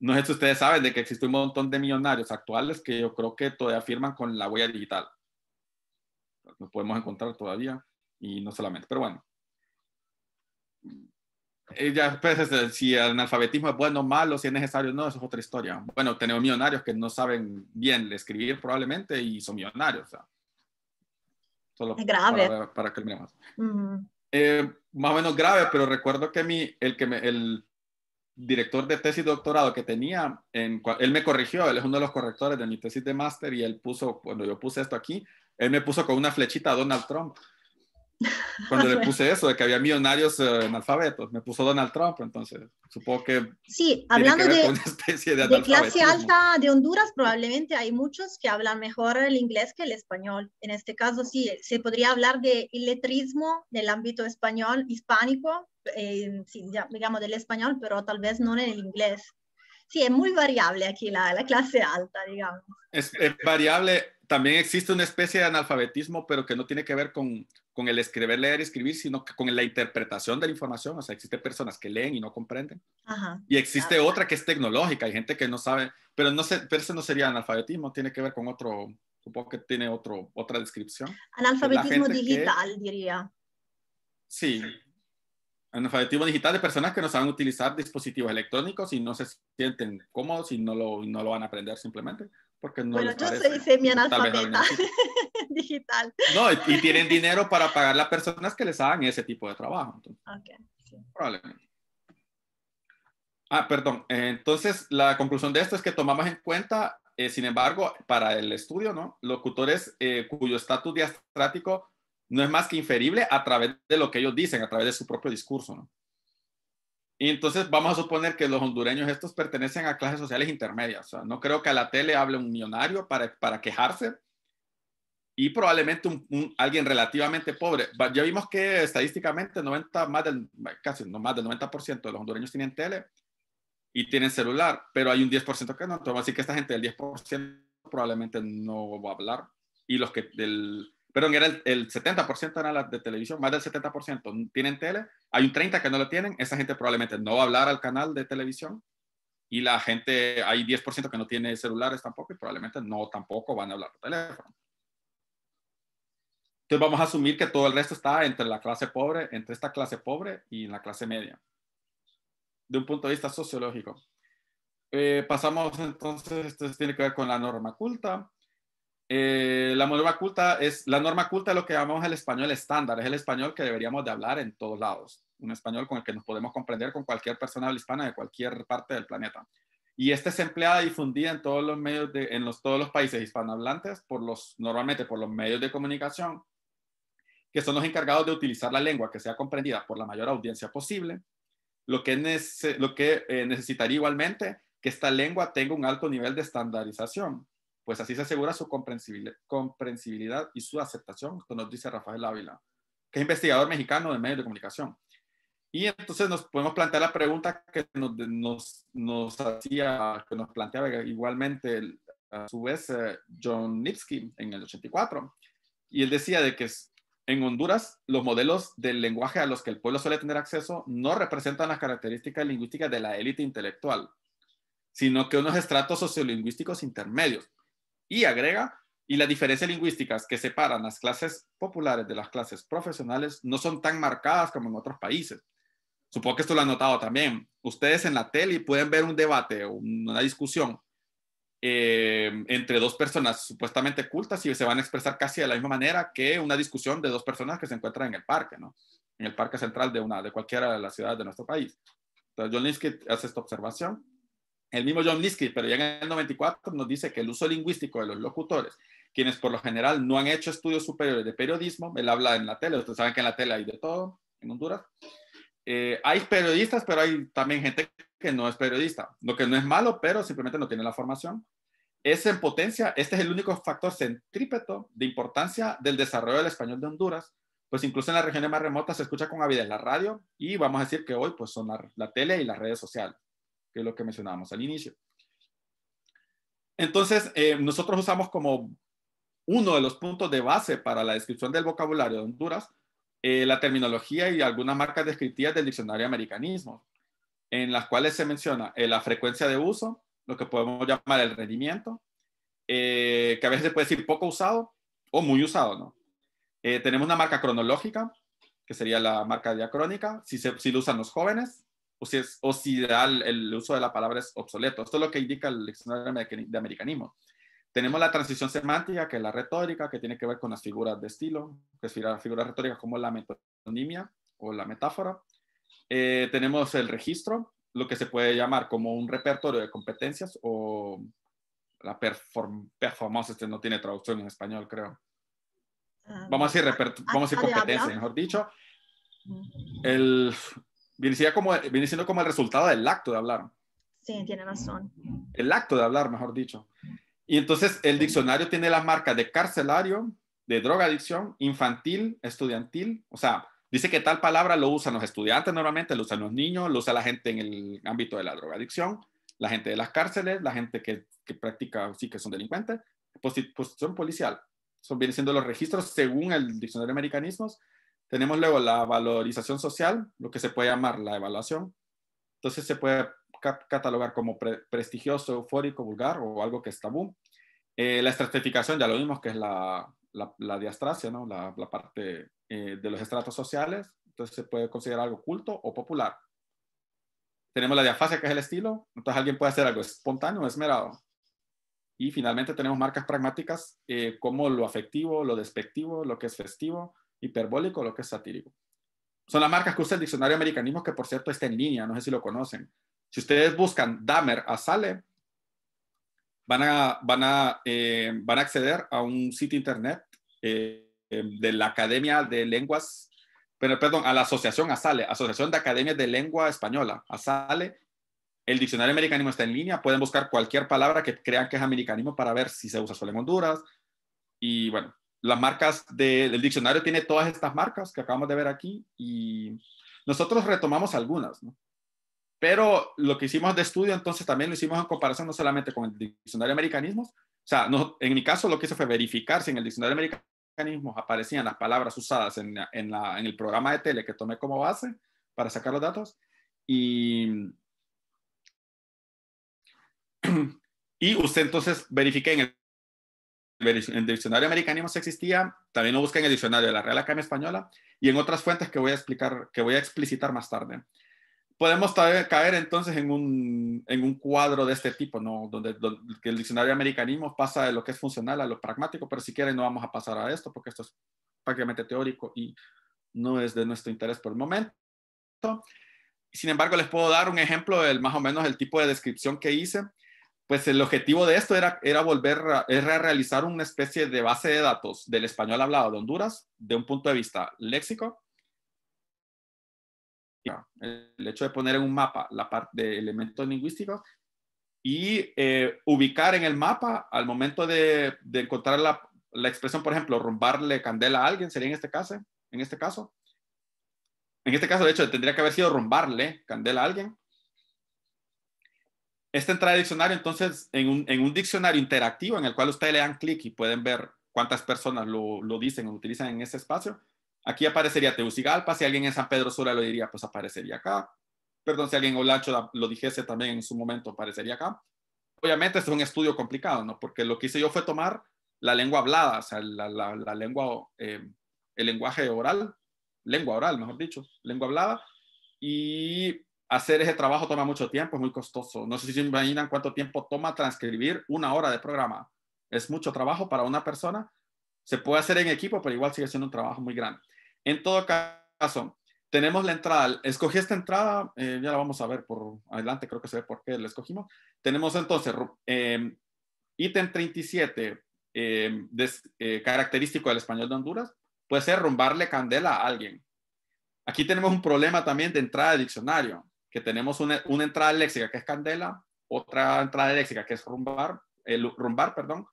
No sé si ustedes saben de que existe un montón de millonarios actuales que yo creo que todavía firman con la huella digital. nos podemos encontrar todavía y no solamente. Pero bueno, ya pues, este, si el analfabetismo es bueno o malo, si es necesario no, eso es otra historia. Bueno, tenemos millonarios que no saben bien escribir probablemente y son millonarios. O sea, es grave. Para, que eh, más o menos grave, pero recuerdo que mi, el, que el director de tesis doctorado que tenía, en, él me corrigió, él es uno de los correctores de mi tesis de máster y él puso, cuando yo puse esto aquí, él me puso con una flechita a Donald Trump. Cuando le <laughs> puse eso, de que había millonarios en eh, analfabetos, me puso Donald Trump, entonces supongo que... Sí, hablando de, de, clase alta de Honduras, probablemente hay muchos que hablan mejor el inglés que el español. En este caso, sí, se podría hablar de iletrismo del ámbito español, hispánico, eh, digamos del español, pero tal vez no en el inglés. Sí, es muy variable aquí la, clase alta, digamos. Es, es variable también existe una especie de analfabetismo, pero que no tiene que ver con, con el escribir, leer y escribir, sino con la interpretación de la información. O sea, existen personas que leen y no comprenden. y existe otra que es tecnológica. Hay gente que no sabe, pero, no se, pero ese no sería analfabetismo, tiene que ver con otro, supongo que tiene otro, otra descripción. Analfabetismo digital, diría. Sí. Analfabetismo digital de personas que no saben utilizar dispositivos electrónicos y no se sienten cómodos y no lo, no lo van a aprender simplemente porque no bueno, yo soy semi <laughs> digital. No, y, tienen dinero para pagar las personas que les hagan ese tipo de trabajo. Probablemente. Ah, perdón. Entonces, la conclusión de esto es que tomamos en cuenta, eh, sin embargo, para el estudio, ¿no? Locutores eh, cuyo estatus diastrático no es más que inferible a través de lo que ellos dicen, a través de su propio discurso, ¿no? Y entonces vamos a suponer que los hondureños estos pertenecen a clases sociales intermedias. O sea, no creo que a la tele hable un millonario para, para quejarse y probablemente un, alguien relativamente pobre. Ya vimos que estadísticamente 90, más del, casi no, más del 90% de los hondureños tienen tele y tienen celular, pero hay un 10% que no. así que esta gente del 10% probablemente no va a hablar y los que del perdón, era el, 70% era las de televisión, más del 70% tienen tele, hay un 30% que no lo tienen, esa gente probablemente no va a hablar al canal de televisión y la gente, hay 10% que no tiene celulares tampoco y probablemente no tampoco van a hablar por teléfono. Entonces vamos a asumir que todo el resto está entre la clase pobre, entre esta clase pobre y la clase media, de un punto de vista sociológico. Eh, pasamos entonces, esto tiene que ver con la norma culta. Eh, la norma culta es la norma culta lo que llamamos el español estándar, es el español que deberíamos de hablar en todos lados, un español con el que nos podemos comprender con cualquier persona hispana de cualquier parte del planeta. Y este es empleada y difundida en todos los medios de, en todos los países hispanohablantes por los normalmente por los medios de comunicación que son los encargados de utilizar la lengua que sea comprendida por la mayor audiencia posible. Lo que, lo que eh, necesitaría igualmente que esta lengua tenga un alto nivel de estandarización, pues así se asegura su comprensibilidad y su aceptación, como nos dice Rafael Ávila, que es investigador mexicano de medios de comunicación. Y entonces nos podemos plantear la pregunta que nos, hacía, que nos planteaba igualmente a su vez eh, John Nipsky en el 84. Y él decía de que en Honduras los modelos del lenguaje a los que el pueblo suele tener acceso no representan las características lingüísticas de la élite intelectual, sino que unos estratos sociolingüísticos intermedios. Y agrega, y las diferencias lingüísticas que separan las clases populares de las clases profesionales no son tan marcadas como en otros países. Supongo que esto lo han notado también. Ustedes en la tele pueden ver un debate, o una discusión eh, entre dos personas supuestamente cultas y se van a expresar casi de la misma manera que una discusión de dos personas que se encuentran en el parque, En el parque central de una, de cualquiera de las ciudades de nuestro país. Entonces, John Linsky hace esta observación el mismo John Liskey, pero ya en el 94, nos dice que el uso lingüístico de los locutores, quienes por lo general no han hecho estudios superiores de periodismo, él habla en la tele, ustedes saben que en la tele hay de todo en Honduras. Eh, hay periodistas, pero hay también gente que no es periodista, lo que no es malo, pero simplemente no tiene la formación. Es en potencia, este es el único factor centrípeto de importancia del desarrollo del español de Honduras, pues incluso en las regiones más remotas se escucha con avidez la radio y vamos a decir que hoy pues son la tele y las redes sociales que es lo que mencionábamos al inicio. Entonces, eh, nosotros usamos como uno de los puntos de base para la descripción del vocabulario de Honduras eh, la terminología y algunas marcas descriptivas del diccionario americanismo, en las cuales se menciona eh, la frecuencia de uso, lo que podemos llamar el rendimiento, que a veces se puede decir poco usado o muy usado, ¿no? tenemos una marca cronológica, que sería la marca diacrónica, si, si lo usan los jóvenes, o si, es, o el, uso de la palabra es obsoleto. Esto es lo que indica el diccionario de americanismo. Tenemos la transición semántica, que es la retórica, que tiene que ver con las figuras de estilo, que es figuras figura retóricas como la metonimia o la metáfora. Eh, tenemos el registro, lo que se puede llamar como un repertorio de competencias o la perform performance, este no tiene traducción en español, creo. Ah, vamos a decir, ah, vamos a decir ah, competencia, mejor dicho. El, viene siendo como, siendo como el resultado del acto de hablar. Sí, tiene razón. El acto de hablar, mejor dicho. Y entonces el diccionario tiene las marcas de carcelario, de drogadicción, infantil, estudiantil. O sea, dice que tal palabra lo usan los estudiantes normalmente, lo usan los niños, lo usa la gente en el ámbito de la drogadicción, la gente de las cárceles, la gente que, que practica, sí que son delincuentes, posición policial. Son, vienen siendo los registros según el diccionario de americanismos tenemos luego la valorización social, lo que se puede llamar la evaluación. Entonces se puede catalogar como prestigioso, eufórico, vulgar o algo que es tabú. Eh, la estratificación, ya lo vimos, que es la, la, la diastrasia, ¿no? la, parte eh, de los estratos sociales. Entonces se puede considerar algo culto o popular. Tenemos la diafasia, que es el estilo. Entonces alguien puede hacer algo espontáneo, o esmerado. Y finalmente tenemos marcas pragmáticas eh, como lo afectivo, lo despectivo, lo que es festivo, hiperbólico lo que es satírico. Son las marcas que usa el diccionario americanismo, que por cierto está en línea, no sé si lo conocen. Si ustedes buscan Damer a Sale, van a, van a, eh, van a acceder a un sitio internet eh, em, de la Academia de Lenguas, pero, perdón, a la Asociación ASALE, Asociación de Academias de Lengua Española, ASALE. El diccionario americanismo está en línea, pueden buscar cualquier palabra que crean que es americanismo para ver si se usa solo en Honduras. Y bueno, las marcas del diccionario tiene todas estas marcas que acabamos de ver aquí y nosotros retomamos algunas, Pero lo que hicimos de estudio entonces también lo hicimos en comparación no solamente con el diccionario de americanismos, o sea, no, en mi caso lo que hice fue verificar si en el diccionario de americanismos aparecían las palabras usadas en, el programa de tele que tomé como base para sacar los datos y <clears throat> y usted entonces verifique en el en el diccionario americanismo existía, también lo buscan en el diccionario de la Real Academia Española y en otras fuentes que voy a explicar, que voy a explicitar más tarde. Podemos caer entonces en un, en un cuadro de este tipo, ¿no? donde, el diccionario americanismo pasa de lo que es funcional a lo pragmático, pero si quieren no vamos a pasar a esto porque esto es prácticamente teórico y no es de nuestro interés por el momento. Sin embargo, les puedo dar un ejemplo del más o menos el tipo de descripción que hice pues el objetivo de esto era, era volver a, realizar una especie de base de datos del español hablado de Honduras de un punto de vista léxico. El hecho de poner en un mapa la parte de elementos lingüísticos y eh, ubicar en el mapa al momento de, encontrar la, expresión, por ejemplo, rombarle candela a alguien, sería en este caso, en este caso. En este caso, de hecho, tendría que haber sido rombarle candela a alguien esta entrada de diccionario, entonces, en un, en un, diccionario interactivo en el cual ustedes le dan clic y pueden ver cuántas personas lo, dicen o lo utilizan en ese espacio, aquí aparecería Tegucigalpa, si alguien en San Pedro sura lo diría, pues aparecería acá. Perdón, si alguien en Olacho lo dijese también en su momento, aparecería acá. Obviamente, esto es un estudio complicado, ¿no? Porque lo que hice yo fue tomar la lengua hablada, o sea, la, la, la lengua, eh, el lenguaje oral, lengua oral, mejor dicho, lengua hablada, y hacer ese trabajo toma mucho tiempo, es muy costoso. No sé si se imaginan cuánto tiempo toma transcribir una hora de programa. Es mucho trabajo para una persona. Se puede hacer en equipo, pero igual sigue siendo un trabajo muy grande. En todo caso, tenemos la entrada. Escogí esta entrada, eh, ya la vamos a ver por adelante, creo que se ve por qué la escogimos. Tenemos entonces eh, ítem 37, eh, eh, característico del español de Honduras, puede ser rumbarle candela a alguien. Aquí tenemos un problema también de entrada de diccionario que tenemos una, una entrada léxica que es candela, otra entrada léxica que es rumbar, el, rumbar, perdón,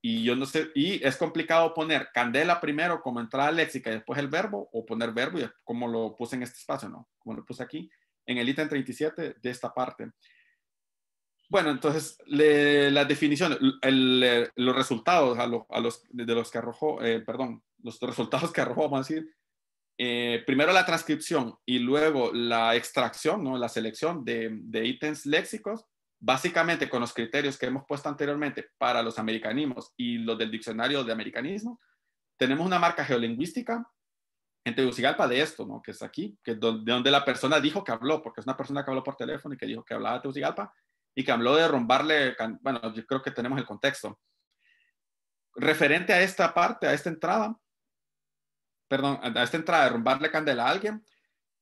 y yo no sé, y es complicado poner candela primero como entrada léxica y después el verbo, o poner verbo y como lo puse en este espacio, ¿no? Como lo puse aquí, en el ítem 37 de esta parte. Bueno, entonces, la definición, el, los resultados a, a los, de los que arrojó, eh, perdón, los resultados que arrojó, vamos a decir, eh, primero la transcripción y luego la extracción, ¿no? la selección de, de ítems léxicos, básicamente con los criterios que hemos puesto anteriormente para los americanismos y los del diccionario de americanismo, tenemos una marca geolingüística en Tegucigalpa de esto, ¿no? que es aquí, que donde, la persona dijo que habló, porque es una persona que habló por teléfono y que dijo que hablaba de Tegucigalpa y que habló de rombarle, bueno, yo creo que tenemos el contexto. Referente a esta parte, a esta entrada, perdón, a esta entrada de rumbarle candela a alguien,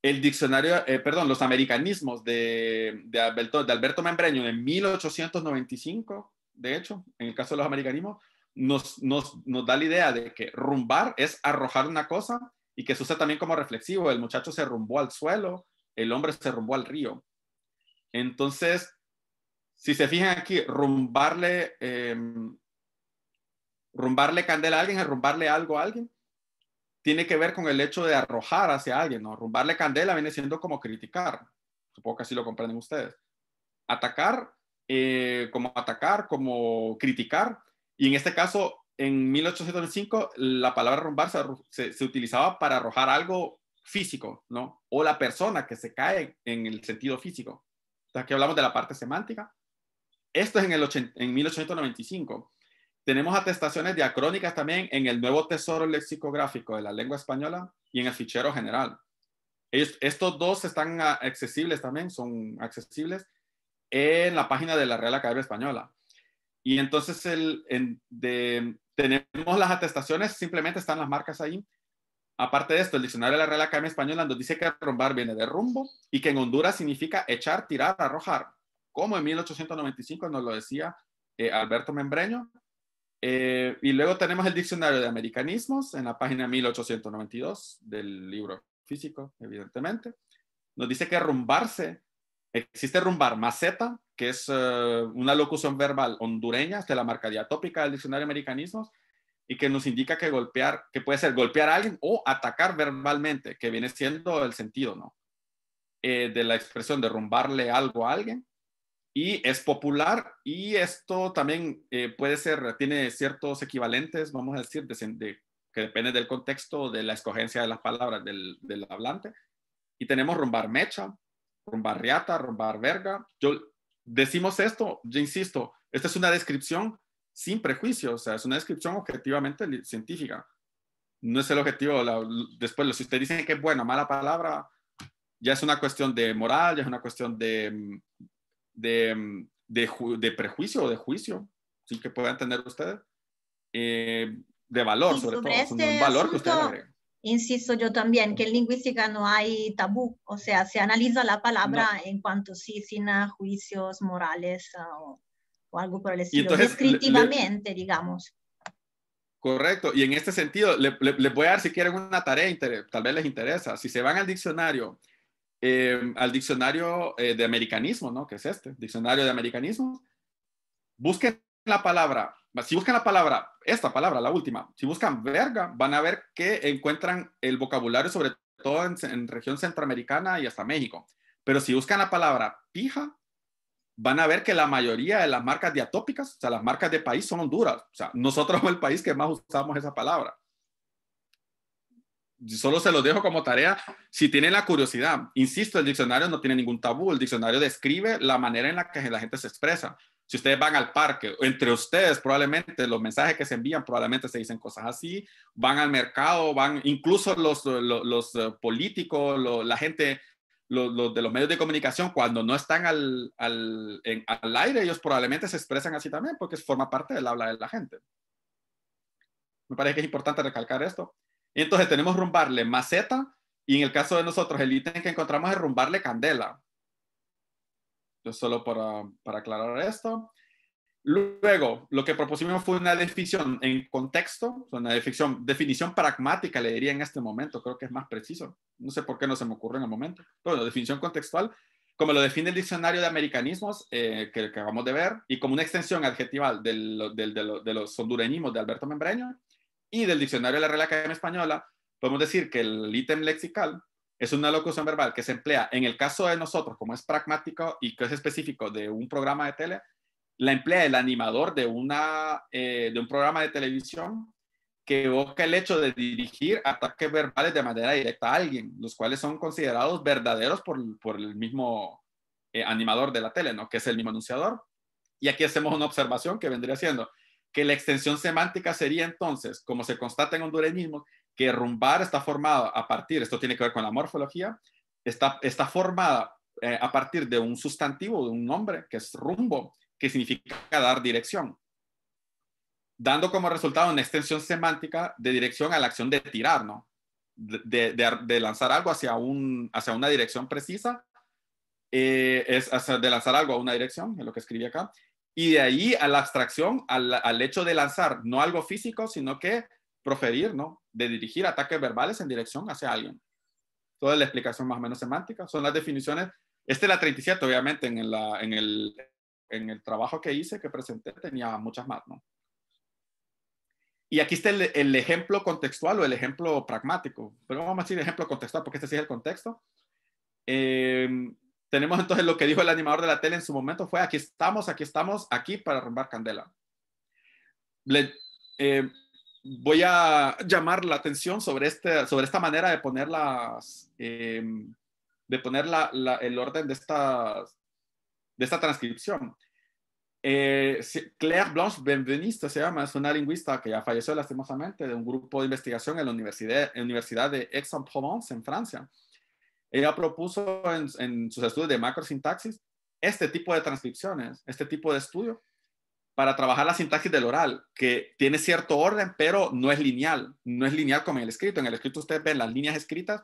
el diccionario, eh, perdón, los americanismos de, Alberto, de Alberto Membreño de 1895, de hecho, en el caso de los americanismos, nos, nos, da la idea de que rumbar es arrojar una cosa y que se usa también como reflexivo. El muchacho se rumbó al suelo, el hombre se rumbó al río. Entonces, si se fijan aquí, rumbarle, eh, rumbarle candela a alguien es rumbarle algo a alguien tiene que ver con el hecho de arrojar hacia alguien, ¿no? Rumbarle candela viene siendo como criticar. Supongo que así lo comprenden ustedes. Atacar, eh, como atacar, como criticar. Y en este caso, en 1805, la palabra rumbar se, utilizaba para arrojar algo físico, ¿no? O la persona que se cae en el sentido físico. O que aquí hablamos de la parte semántica. Esto es en, el en 1895. Tenemos atestaciones diacrónicas también en el nuevo tesoro lexicográfico de la lengua española y en el fichero general. estos dos están ah, accesibles también, son accesibles en la página de la Real Academia Española. Y entonces el, de, tenemos las atestaciones, simplemente están las marcas ahí. Aparte de esto, el diccionario de la Real Academia Española nos dice que trombar viene de rumbo y que en Honduras significa echar, tirar, arrojar, como en 1895 nos lo decía eh, Alberto Membreño, eh, y luego tenemos el diccionario de americanismos en la página 1892 del libro físico, evidentemente. Nos dice que rumbarse, existe rumbar maceta, que es eh, una locución verbal hondureña, de la marca diatópica del diccionario de americanismos, y que nos indica que golpear, que puede ser golpear a alguien o atacar verbalmente, que viene siendo el sentido, ¿no? Eh, de la expresión de rumbarle algo a alguien y es popular y esto también eh, puede ser, tiene ciertos equivalentes, vamos a decir, que depende del contexto, de la escogencia de las palabras del, hablante. Y tenemos rumbar mecha, rumbar riata, rumbar verga. Yo, decimos esto, yo insisto, esta es una descripción sin prejuicio, o sea, es una descripción objetivamente científica. No es el objetivo, la, después, si usted dice que es buena mala palabra, ya es una cuestión de moral, ya es una cuestión de de, mm, de, de prejuicio o de juicio sí que puedan tener ustedes, eh, de valor sobre, todo, un este valor que ustedes agregan. Insisto yo también que en lingüística no hay tabú, o sea, se analiza la palabra en cuanto sí, sin juicios morales ah, o, o, algo por el estilo, entonces, descriptivamente, digamos. Correcto, y en este sentido, le, les voy a dar si quieren una tarea, tal vez les interesa, si se van al diccionario Em, al diccionario eh, de americanismo, ¿no? Que es este, diccionario de americanismo. Busquen la palabra, si buscan la palabra, esta palabra, la última, si buscan verga, van a ver que encuentran el vocabulario sobre todo en, región centroamericana y hasta México. Pero si buscan la palabra pija, van a ver que la mayoría de las marcas diatópicas, o sea, las marcas de país son Honduras. O sea, nosotros somos el país que más usamos esa palabra solo se los dejo como tarea si tienen la curiosidad. Insisto, el diccionario no tiene ningún tabú, el diccionario describe la manera en la que la gente se expresa. Si ustedes van al parque, entre ustedes probablemente los mensajes que se envían probablemente se dicen cosas así, van al mercado, van incluso los, eh, políticos, la gente, los, de los medios de comunicación, cuando no están al aire, ellos probablemente se expresan así también porque forma parte del habla de la gente. Me parece que es importante recalcar esto. Y entonces tenemos rumbarle maceta y en el caso de nosotros el ítem que encontramos es rumbarle candela. solo para, aclarar esto. Luego, lo que propusimos fue una definición en contexto, una definición, definición pragmática, le diría en este momento, creo que es más preciso. No sé por qué no se me ocurre en el momento. bueno, definición contextual, como lo define el diccionario de americanismos eh, que, acabamos de ver, y como una extensión adjetival de los hondureñismos de Alberto Membreño, y del diccionario de la Real Academia Española, podemos decir que el ítem lexical es una locución verbal que se emplea en el caso de nosotros, como es pragmático y que es específico de un programa de tele, la emplea el animador de, una, eh, de un programa de televisión que evoca el hecho de dirigir ataques verbales de manera directa a alguien, los cuales son considerados verdaderos por, el mismo eh, animador de la tele, ¿no? que es el mismo anunciador. Y aquí hacemos una observación que vendría siendo, que la extensión semántica sería entonces, como se constata en hondureñismo, que rumbar está formado a partir, esto tiene que ver con la morfología, está, está formada eh, a partir de un sustantivo, de un nombre, que es rumbo, que significa dar dirección, dando como resultado una extensión semántica de dirección a la acción de tirar, ¿no? De, lanzar algo hacia, un, hacia una dirección precisa, eh, es de lanzar algo a una dirección, es lo que escribí acá, y de ahí a la abstracción, al, al hecho de lanzar no algo físico, sino que proferir, ¿no? De dirigir ataques verbales en dirección hacia alguien. Toda la explicación más o menos semántica. Son las definiciones. Esta es la 37, obviamente, en, en, el, en el trabajo que hice, que presenté, tenía muchas más, ¿no? Y aquí está el, el, ejemplo contextual o el ejemplo pragmático. Pero vamos a decir ejemplo contextual porque este sí es el contexto. Eh, tenemos entonces lo que dijo el animador de la tele en su momento fue, aquí estamos, aquí estamos, aquí para romper candela. Eh, voy a llamar la atención sobre, este, sobre esta manera de poner, las, eh, de poner la, el orden de esta, de esta transcripción. Eh, Claire Blanche Benveniste se llama, es una lingüista que ya falleció lastimosamente de un grupo de investigación en la Universidad, en la universidad de Aix-en-Provence en Francia ella propuso en, sus estudios de macrosintaxis este tipo de transcripciones, este tipo de estudio, para trabajar la sintaxis del oral, que tiene cierto orden, pero no es lineal, no es lineal como en el escrito. En el escrito ustedes ven las líneas escritas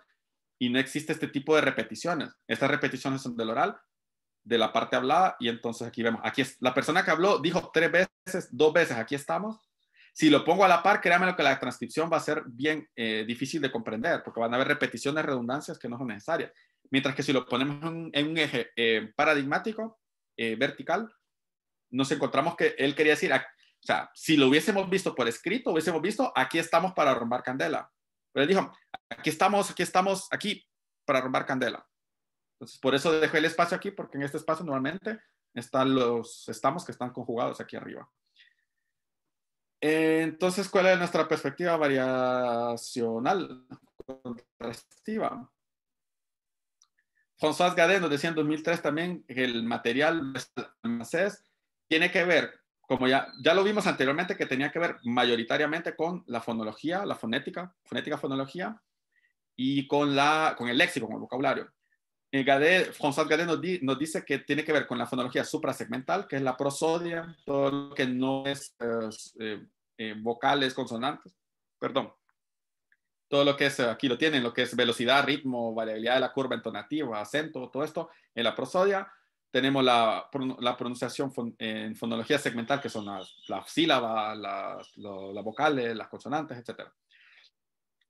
y no existe este tipo de repeticiones. Estas repeticiones son del oral, de la parte hablada, y entonces aquí vemos, aquí es, la persona que habló dijo tres veces, dos veces, aquí estamos, si lo pongo a la par, créanme que la transcripción va a ser bien eh, difícil de comprender, porque van a haber repeticiones, redundancias que no son necesarias. Mientras que si lo ponemos en, un eje eh, paradigmático, eh, vertical, nos encontramos que él quería decir, o sea, si lo hubiésemos visto por escrito, hubiésemos visto, aquí estamos para romper candela. Pero él dijo, aquí estamos, aquí estamos, aquí para romper candela. Entonces, por eso dejé el espacio aquí, porque en este espacio normalmente están los estamos que están conjugados aquí arriba. Entonces, ¿cuál es nuestra perspectiva variacional contrastiva? François Gadet nos decía en 2003 también que el material almacés tiene que ver, como ya, ya lo vimos anteriormente, que tenía que ver mayoritariamente con la fonología, la fonética, fonética, fonología, y con, la, con el léxico, con el vocabulario. François Gadet nos, dice que tiene que ver con la fonología suprasegmental, que es la prosodia, todo lo que no es eh, eh, eh, vocales, consonantes, perdón. Todo lo que es, aquí lo tienen, lo que es velocidad, ritmo, variabilidad de la curva entonativa, acento, todo esto en la prosodia. Tenemos la, pronunciación en fonología segmental, que son las, sílabas, las, vocales, las consonantes, etcétera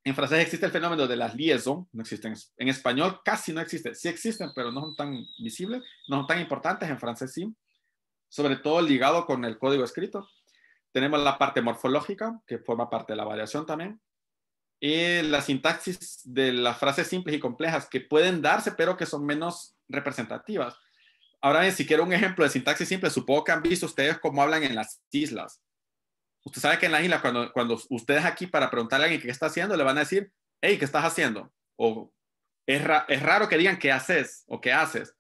en francés existe el fenómeno de las liaison no existen. En español casi no existe. Sí existen, pero no son tan visibles, no son tan importantes. En francés sí. Sobre todo ligado con el código escrito. Tenemos la parte morfológica, que forma parte de la variación también. Y la sintaxis de las frases simples y complejas, que pueden darse, pero que son menos representativas. Ahora bien, si quiero un ejemplo de sintaxis simple, supongo que han visto ustedes cómo hablan en las islas usted sabe que en la isla, cuando, cuando usted es aquí para preguntarle a alguien qué está haciendo, le van a decir, hey, ¿qué estás haciendo? O es, raro que digan qué haces o qué haces.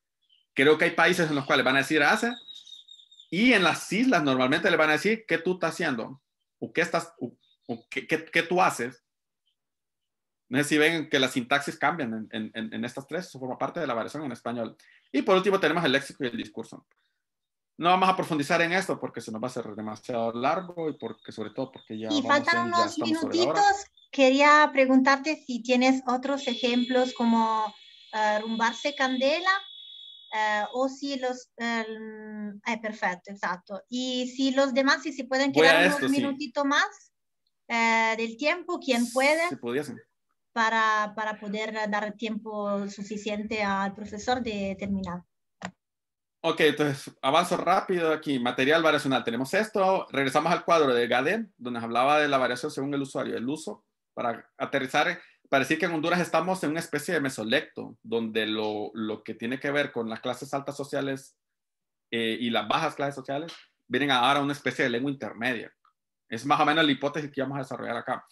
Creo que hay países en los cuales van a decir hace y en las islas normalmente le van a decir qué tú estás haciendo o qué estás o, qué, qué, tú haces. No sé si ven que las sintaxis cambian en, en estas tres, eso forma parte de la variación en español. Y por último tenemos el léxico y el discurso no vamos a profundizar en esto porque se nos va a hacer demasiado largo y porque sobre todo porque ya... Y faltan unos minutitos. Quería preguntarte si tienes otros ejemplos como eh, rumbarse candela eh, o si los... perfecto, exacto. Y si los demás, si se pueden quedar unos minutitos más eh, del tiempo, quien puede. Para, para poder dar tiempo suficiente al profesor de terminar. Ok, entonces avanzo rápido aquí. Material variacional. Tenemos esto. Regresamos al cuadro de Gaden, donde hablaba de la variación según el usuario. El uso para aterrizar, para decir que en Honduras estamos en una especie de mesolecto, donde lo, lo que tiene que ver con las clases altas sociales eh, y las bajas clases sociales vienen a dar a una especie de lengua intermedia. Es más o menos la hipótesis que vamos a desarrollar acá.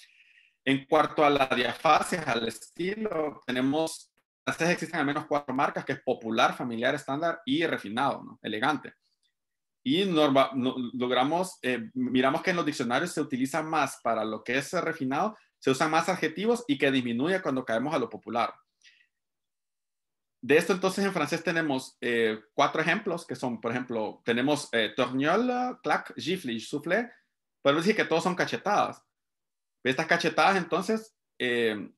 En cuanto a la diafasia, al estilo, tenemos francés existen al menos cuatro marcas, que es popular, familiar, estándar y refinado, ¿no? elegante. Y logramos, eh, miramos que en los diccionarios se utiliza más para lo que es refinado, se usan más adjetivos y que disminuye cuando caemos a lo popular. De esto entonces en francés tenemos eh, cuatro ejemplos, que son, por ejemplo, tenemos eh, claque, clac, gifle, soufflé. Podemos decir que todos son cachetadas. Estas cachetadas entonces eh,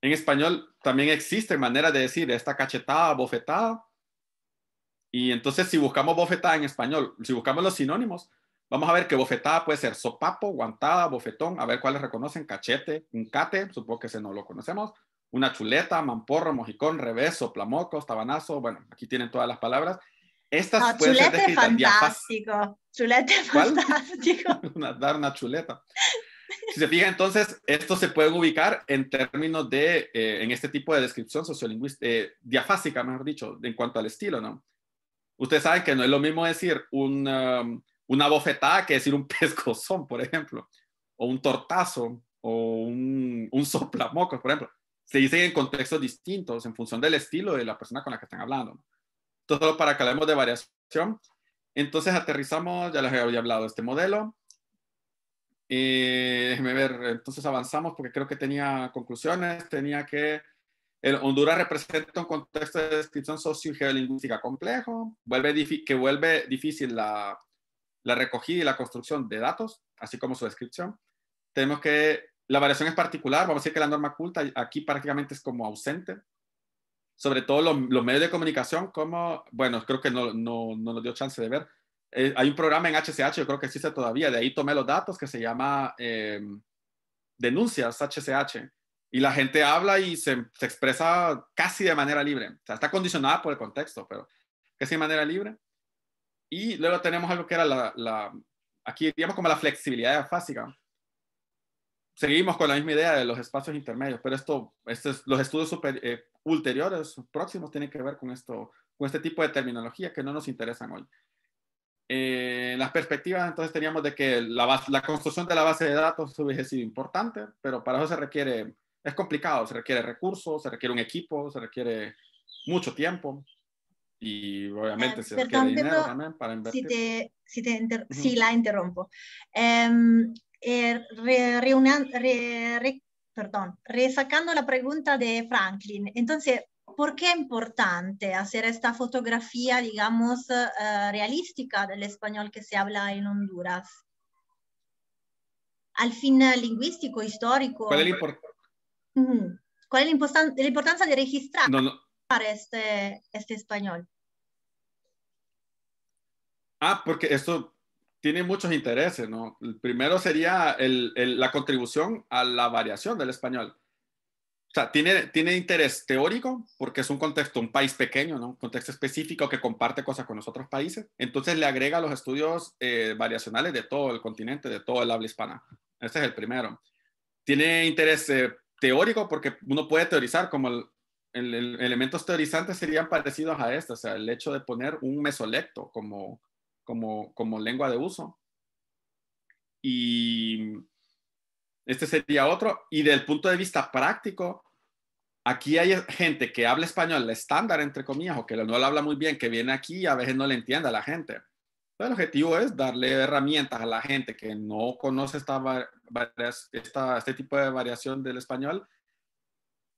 en español también existe manera de decir esta cachetada, bofetada. Y entonces si buscamos bofetada en español, si buscamos los sinónimos, vamos a ver que bofetada puede ser sopapo, guantada, bofetón, a ver cuáles reconocen, cachete, un cate, supongo que ese no lo conocemos, una chuleta, mamporro, mojicón, revés, soplamocos, tabanazo, bueno, aquí tienen todas las palabras. Estas chuleta ah, pueden fantástico, chulete fantástico. <laughs> dar una chuleta. Si se fija, entonces, esto se puede ubicar en términos de, eh, en este tipo de descripción sociolingüística, eh, diafásica, mejor dicho, en cuanto al estilo, ¿no? Ustedes saben que no es lo mismo decir una, um, una bofetada que decir un <laughs> pescozón, por ejemplo, o un tortazo, o un, un soplamocos, por ejemplo. Se dicen en contextos distintos, en función del estilo de la persona con la que están hablando. todo para que hablemos de variación, entonces aterrizamos, ya les había hablado de este modelo, y déjeme ver, entonces avanzamos porque creo que tenía conclusiones, tenía que el Honduras representa un contexto de descripción socio geolingüística complejo, vuelve que vuelve difícil la, la recogida y la construcción de datos, así como su descripción. Tenemos que la variación es particular, vamos a decir que la norma culta aquí prácticamente es como ausente, sobre todo los, medios de comunicación, como, bueno, creo que no, no, no nos dio chance de ver, eh, hay un programa en HCH, yo creo que existe todavía, de ahí tomé los datos, que se llama eh, Denuncias HCH. Y la gente habla y se, expresa casi de manera libre. está condicionada por el contexto, pero casi de manera libre. Y luego tenemos algo que era la, aquí digamos como la flexibilidad fásica. Seguimos con la misma idea de los espacios intermedios, pero esto, este los estudios super, eh, ulteriores, próximos, tienen que ver con, esto, con este tipo de terminología que no nos interesan hoy. Eh, las perspectivas entonces teníamos de que la, construcción de la base de datos hubiese sido importante, pero para eso se requiere, es complicado, se requiere recursos, se requiere un equipo, se requiere mucho tiempo y obviamente se requiere dinero también para invertir. Si, te, si, te si la interrumpo. Em, eh, perdón, resacando la pregunta de Franklin, entonces ¿por qué es importante hacer esta fotografía, digamos, eh, eh, realística del español que se habla en Honduras? Al fin lingüístico, histórico. ¿Cuál es, la, importancia de registrar Este, este español? Ah, porque esto tiene muchos intereses, ¿no? El primero sería la contribución a la variación del español. O sea, tiene, tiene interés teórico porque es un contexto, un país pequeño, ¿no? Un contexto específico que comparte cosas con los otros países. Entonces le agrega los estudios eh, variacionales de todo el continente, de todo el habla hispana. Este es el primero. Tiene interés eh, teórico porque uno puede teorizar como el, elementos teorizantes serían parecidos a estos. o sea, el hecho de poner un mesolecto como, como, como lengua de uso. Y este sería otro. Y del punto de vista práctico, aquí hay gente que habla español estándar, entre comillas, o que no lo habla muy bien, que viene aquí y a veces no le entiende a la gente. el objetivo es darle herramientas a la gente que no conoce esta, este tipo de variación del español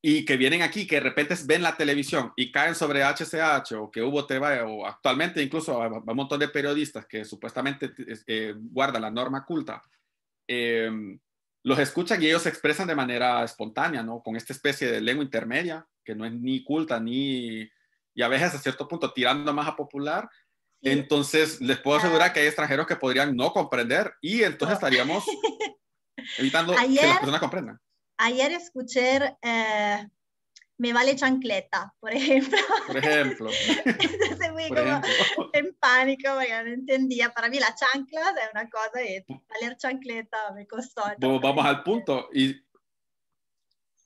y que vienen aquí, que de repente ven la televisión y caen sobre HCH o que hubo TV o actualmente incluso a un montón de periodistas que supuestamente guarda eh, eh, guardan la norma culta. Eh, los escuchan y ellos se expresan de manera espontánea, ¿no? Con esta especie de lengua intermedia, que no es ni culta ni, y a veces a cierto punto tirando más a popular. Entonces, les puedo asegurar que hay extranjeros que podrían no comprender y entonces estaríamos <laughs> evitando que las personas comprendan. Ayer escuché eh, me vale chancleta, por <laughs> ejemplo. Por ejemplo. como en pánico no entendía. Para mí la chancla es una cosa y valer chancleta me costó. vamos al punto. Y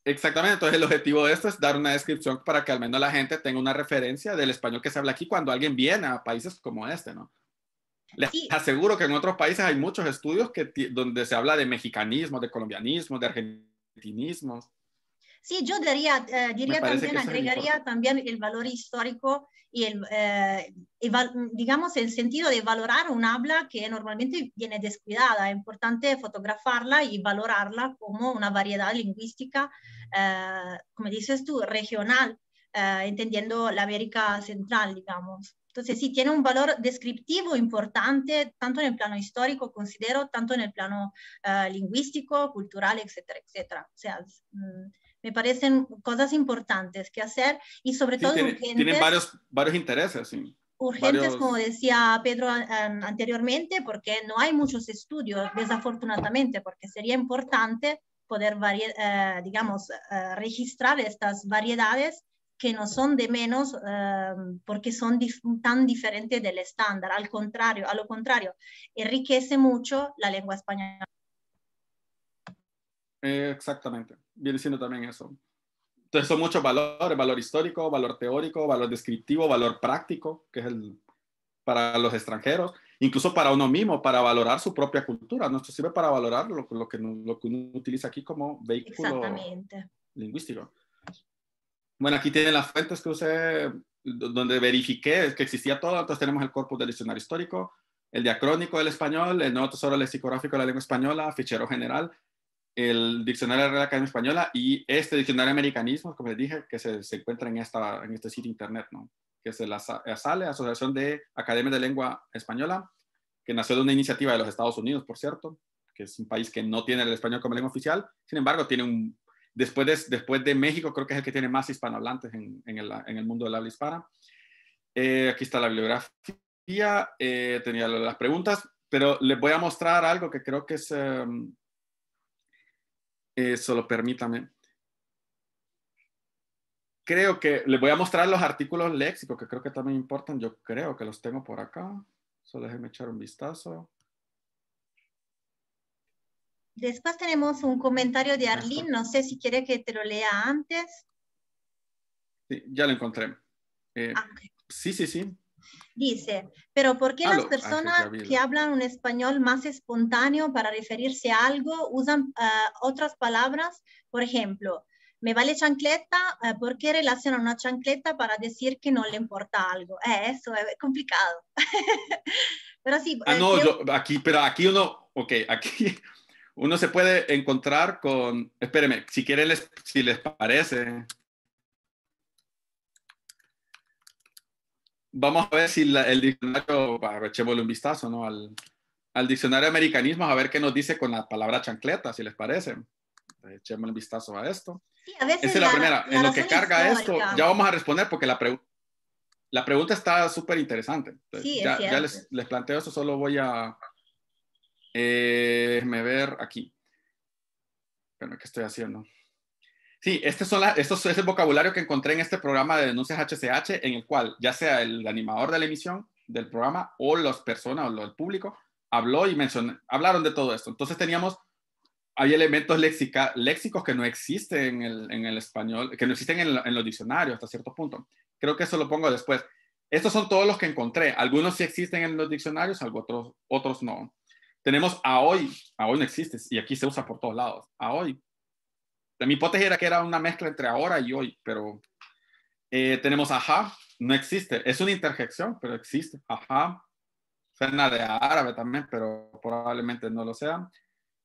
exactamente, entonces el objetivo de esto es dar una descripción para que al menos la gente tenga una referencia del español que se habla aquí cuando alguien viene a países como este, ¿no? Les aseguro que en otros países hay muchos estudios que, donde se habla de mexicanismo, de colombianismo, de argentinismo. Sí, yo eh, diría, diría también, agregaría también el valor histórico y el, eh, digamos, el sentido de valorar un habla que normalmente viene descuidada. Es importante fotografarla y valorarla como una variedad lingüística, eh, como dices tú, regional, entendiendo la América Central, digamos. Entonces, sí, tiene un valor descriptivo importante, tanto en el plano histórico, considero, tanto en el plano lingüístico, cultural, etcétera, etcétera. O sea, mm, me parecen cosas importantes que hacer y sobre todo urgentes. Tienen varios, varios intereses, Urgentes, como decía Pedro anteriormente, porque no hay muchos estudios, desafortunadamente, porque sería importante poder, eh, digamos, eh, registrar estas variedades que no son de menos eh, porque son tan diferentes del estándar. Al contrario, a lo contrario, enriquece mucho la lengua española. exactamente viene siendo también eso. Entonces son muchos valores, valor histórico, valor teórico, valor descriptivo, valor práctico, que es el para los extranjeros, incluso para uno mismo, para valorar su propia cultura. Nos sirve para valorar lo, que, lo que uno utiliza aquí como vehículo lingüístico. Bueno, aquí tienen las fuentes que usé, donde verifiqué que existía todo. Entonces tenemos el corpus del diccionario histórico, el diacrónico del español, el nuevo tesoro lexicográfico de la lengua española, fichero general, el Diccionario de la Academia Española y este Diccionario americanismo como les dije, que se, se encuentra en, esta, en este sitio internet, ¿no? que es la ASALE, eh, Asociación de Academias de Lengua Española, que nació de una iniciativa de los Estados Unidos, por cierto, que es un país que no tiene el español como lengua oficial, sin embargo, tiene un, después de, después de México, creo que es el que tiene más hispanohablantes en, en, el, en el, mundo del habla hispana. Eh, aquí está la bibliografía, eh, tenía las preguntas, pero les voy a mostrar algo que creo que es... Em, eh, solo permítame. Creo que les voy a mostrar los artículos léxicos que creo que también importan. Yo creo que los tengo por acá. Solo déjenme echar un vistazo. Después tenemos un comentario de Arlene. No sé si quiere que te lo lea antes. Sí, ya lo encontré. Eh, ah, sí, sí, sí. Dice, pero ¿por qué las personas que hablan un español más espontáneo para referirse a algo usan eh, otras palabras? Por ejemplo, me vale chancleta, porque eh, ¿por qué relacionan una chancleta para decir que no le importa algo? Eh, eso es complicado. <laughs> pero sí. Ah, no, aquí, pero aquí uno, ok, aquí <laughs> uno se puede encontrar con, espéreme, si quieren, si les parece, vamos a ver si el diccionario, echémosle un vistazo, ¿no? Al, diccionario de americanismos, a ver qué nos dice con la palabra chancleta, si les parece. Echémosle un vistazo a esto. Esa es la, primera. en lo que carga esto, ya vamos a responder porque la, la pregunta está súper interesante. ya, les, planteo eso, solo voy a... Eh, me ver aquí. Bueno, ¿qué estoy haciendo? Sí, este, son es el vocabulario que encontré en este programa de denuncias HCH, en el cual ya sea el animador de la emisión del programa o las personas o el público habló y mencionó, hablaron de todo esto. Entonces teníamos, hay elementos léxicos que no existen en el, español, que no existen en, los diccionarios hasta cierto punto. Creo que eso lo pongo después. Estos son todos los que encontré. Algunos sí existen en los diccionarios, otros, otros no. Tenemos a hoy, a hoy no existe y aquí se usa por todos lados. A hoy mi hipótesis era que era una mezcla entre ahora y hoy, pero eh, tenemos ajá, no existe. Es una interjección, pero existe. Ajá. Suena de árabe también, pero probablemente no lo sea.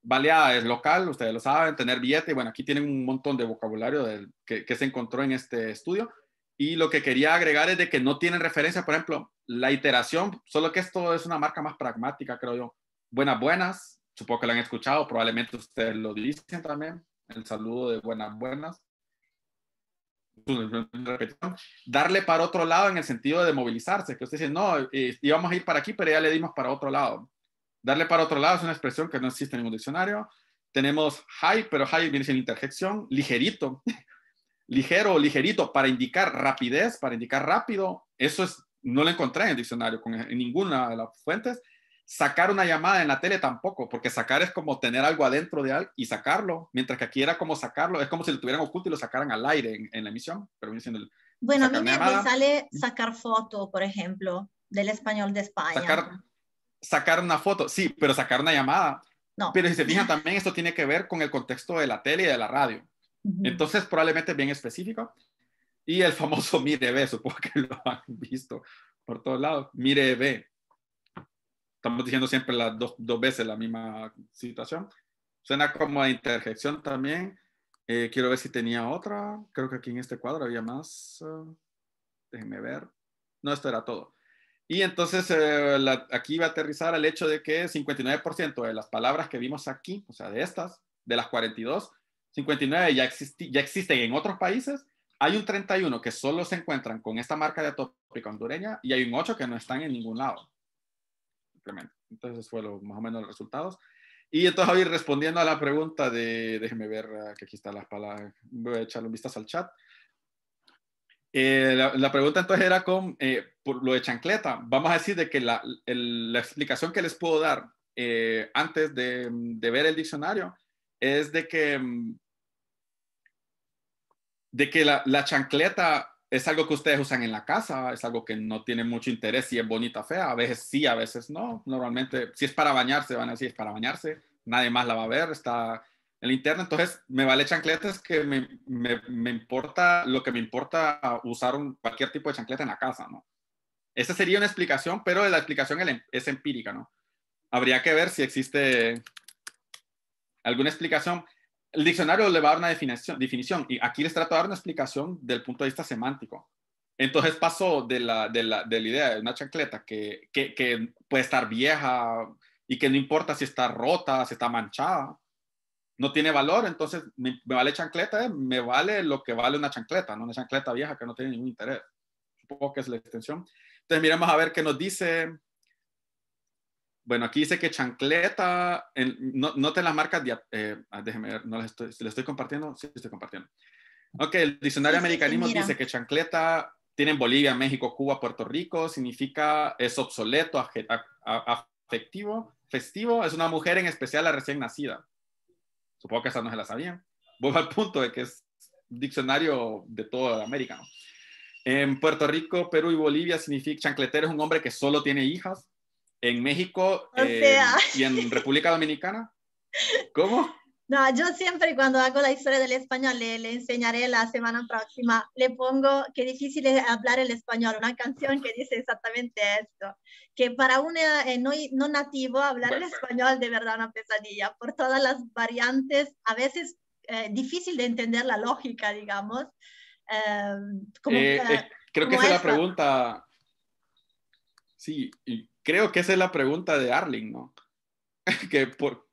Baleada es local, ustedes lo saben, tener billete. Bueno, aquí tienen un montón de vocabulario del, que, que se encontró en este estudio. Y lo que quería agregar es de que no tienen referencia, por ejemplo, la iteración, solo que esto es una marca más pragmática, creo yo. Buenas, buenas, supongo que lo han escuchado, probablemente ustedes lo dicen también el saludo de buenas, buenas. Darle para otro lado en el sentido de movilizarse, que usted dice, no, eh, íbamos a ir para aquí, pero ya le dimos para otro lado. Darle para otro lado es una expresión que no existe en ningún diccionario. Tenemos high, pero high viene sin interjección, ligerito, <laughs> ligero ligerito, para indicar rapidez, para indicar rápido. Eso es, no lo encontré en el diccionario, con, en ninguna de las fuentes sacar una llamada en la tele tampoco, porque sacar es como tener algo adentro de algo y sacarlo, mientras que aquí era como sacarlo, es como si lo tuvieran oculto y lo sacaran al aire en, la emisión, pero Bueno, a mí me, sale sacar foto, por ejemplo, del español de España. Sacar, una foto, sí, pero sacar una llamada. Pero si se fijan también, esto tiene que ver con el contexto de la tele y de la radio. Entonces, probablemente es bien específico. Y el famoso <laughs> mire ve, supongo que lo han visto por todos lados. Mire ve, estamos diciendo siempre las dos, dos veces la misma situación. Suena como a interjección también. Eh, quiero ver si tenía otra. Creo que aquí en este cuadro había más. Eh, déjenme ver. No, esto era todo. Y entonces eh, aquí va a aterrizar el hecho de que 59% de las palabras que vimos aquí, o sea, de estas, de las 42, 59 ya, ya existen en otros países. Hay un 31 que solo se encuentran con esta marca de atópica hondureña y hay un 8 que no están en ningún lado. Entonces, fue más o menos los resultados. Y entonces, Javier, respondiendo a la pregunta de, déjeme ver, ah, que aquí están las palabras, voy a echarle un vistazo al chat. Eh, la, pregunta entonces era con eh, por lo de chancleta. Vamos a decir de que la, la explicación que les puedo dar eh, antes de, de, ver el diccionario es de que, mm, de que la, la chancleta es algo que ustedes usan en la casa, es algo que no tiene mucho interés si es bonita fea, a veces sí, a veces no. Normalmente, si es para bañarse, van a decir, es para bañarse, nadie más la va a ver, está en la interno. entonces me vale chancletas que me, importa, lo que me importa ah, usar un, cualquier tipo de chancleta en la casa, ¿no? Esa sería una explicación, pero la explicación es em, empírica, ¿no? Habría que ver si existe alguna explicación el diccionario le va a dar una definición, y aquí les trato de dar una explicación del punto de vista semántico. Entonces pasó de la, idea de una chancleta que, puede estar vieja y que no importa si está rota, si está manchada, no tiene valor, entonces me, vale chancleta, eh, me vale lo que vale una chancleta, no una chancleta vieja que no tiene ningún interés. Supongo que es la extensión. Entonces miremos a ver qué nos dice bueno, aquí dice que chancleta, en, no, te las marcas, eh, ah, déjeme ver, no las estoy, estoy compartiendo? Sí, estoy compartiendo. Ok, el diccionario americanismo dice que chancleta tiene en Bolivia, México, Cuba, Puerto Rico, significa es obsoleto, afectivo, festivo, es una mujer en especial la recién nacida. Supongo que esa no se la sabían. Vuelvo al punto de que es diccionario de toda América. ¿no? En Puerto Rico, Perú y Bolivia significa chancletero es un hombre que solo tiene hijas en México eh, y en República Dominicana. ¿Cómo? No, yo siempre cuando hago la historia del español, le, enseñaré la semana próxima, le pongo que difícil es hablar el español, una canción que dice exactamente esto, que para un eh, eh, no, nativo hablar el español de verdad una pesadilla, por todas las variantes, a veces difícil de entender la lógica, digamos. creo que esa es la pregunta. Sí, creo que esa es la pregunta de Arling, ¿no? <laughs> que por,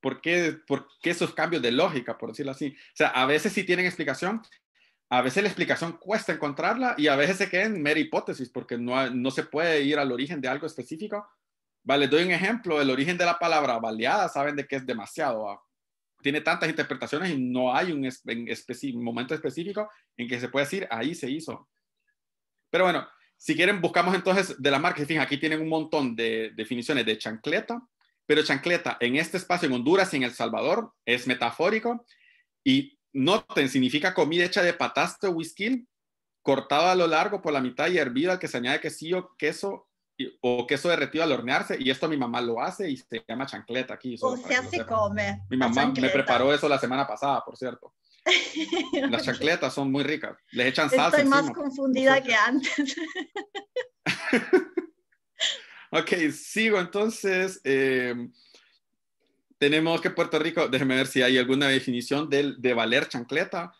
por, qué, esos cambios de lógica, por decirlo así. O sea, a veces sí tienen explicación, a veces la explicación cuesta encontrarla y a veces se queda en mera hipótesis porque no, se puede ir al origen de algo específico. Vale, doy un ejemplo, el origen de la palabra baleada, saben de que es demasiado, ah. tiene tantas interpretaciones y no hay un momento específico en que se pueda decir, ahí se hizo. Pero bueno, si quieren, buscamos entonces de la marca. fíjense aquí tienen un montón de definiciones de chancleta, pero chancleta en este espacio, en Honduras y en El Salvador, es metafórico. Y noten, significa comida hecha de pataste o whisky, cortado a lo largo por la mitad y hervido al que se añade quesillo, queso o queso derretido al hornearse y esto mi mamá lo hace y se llama chancleta aquí. O sea, se come. Mi mamá me preparó eso la semana pasada, por cierto. <laughs> Las chancletas son muy ricas. Les echan salsa. Estoy más confundida que antes. <laughs> ok, sigo entonces. Em, tenemos que Puerto Rico, Déjeme ver si hay alguna definición de, de valer chancleta.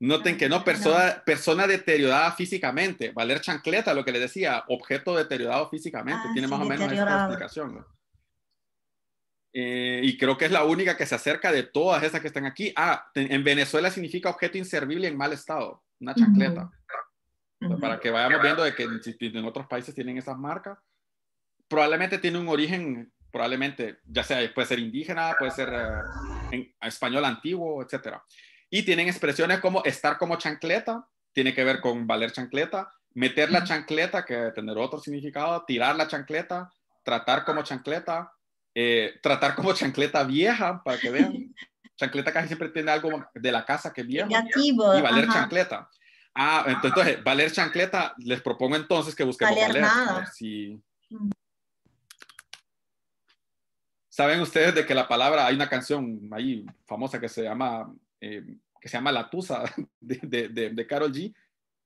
noten que no, persona, persona deteriorada físicamente. Valer chancleta, lo que le decía, objeto deteriorado físicamente. Ah, tiene más o menos esa explicación. Eh, y creo que es la única que se acerca de todas esas que están aquí. Ah, en Venezuela significa objeto inservible en mal estado, una chancleta. para que vayamos viendo de que en otros países tienen esas marcas. Probablemente tiene un origen, probablemente, ya sea, puede ser indígena, puede ser eh, en español antiguo, etc. Y tienen expresiones como estar como chancleta, tiene que ver con valer chancleta, meter la chancleta, que tener otro significado, tirar la chancleta, tratar como chancleta, eh, tratar como chancleta vieja, para que vean. chancleta casi siempre tiene algo de la casa que viene y valer chancleta. Ah, entonces, valer chancleta, les propongo entonces que busquemos valer. Si... Mm. Saben ustedes de que la palabra, hay una canción ahí famosa que se llama, eh, que se llama La Tusa <laughs> de, de, de, Carol G.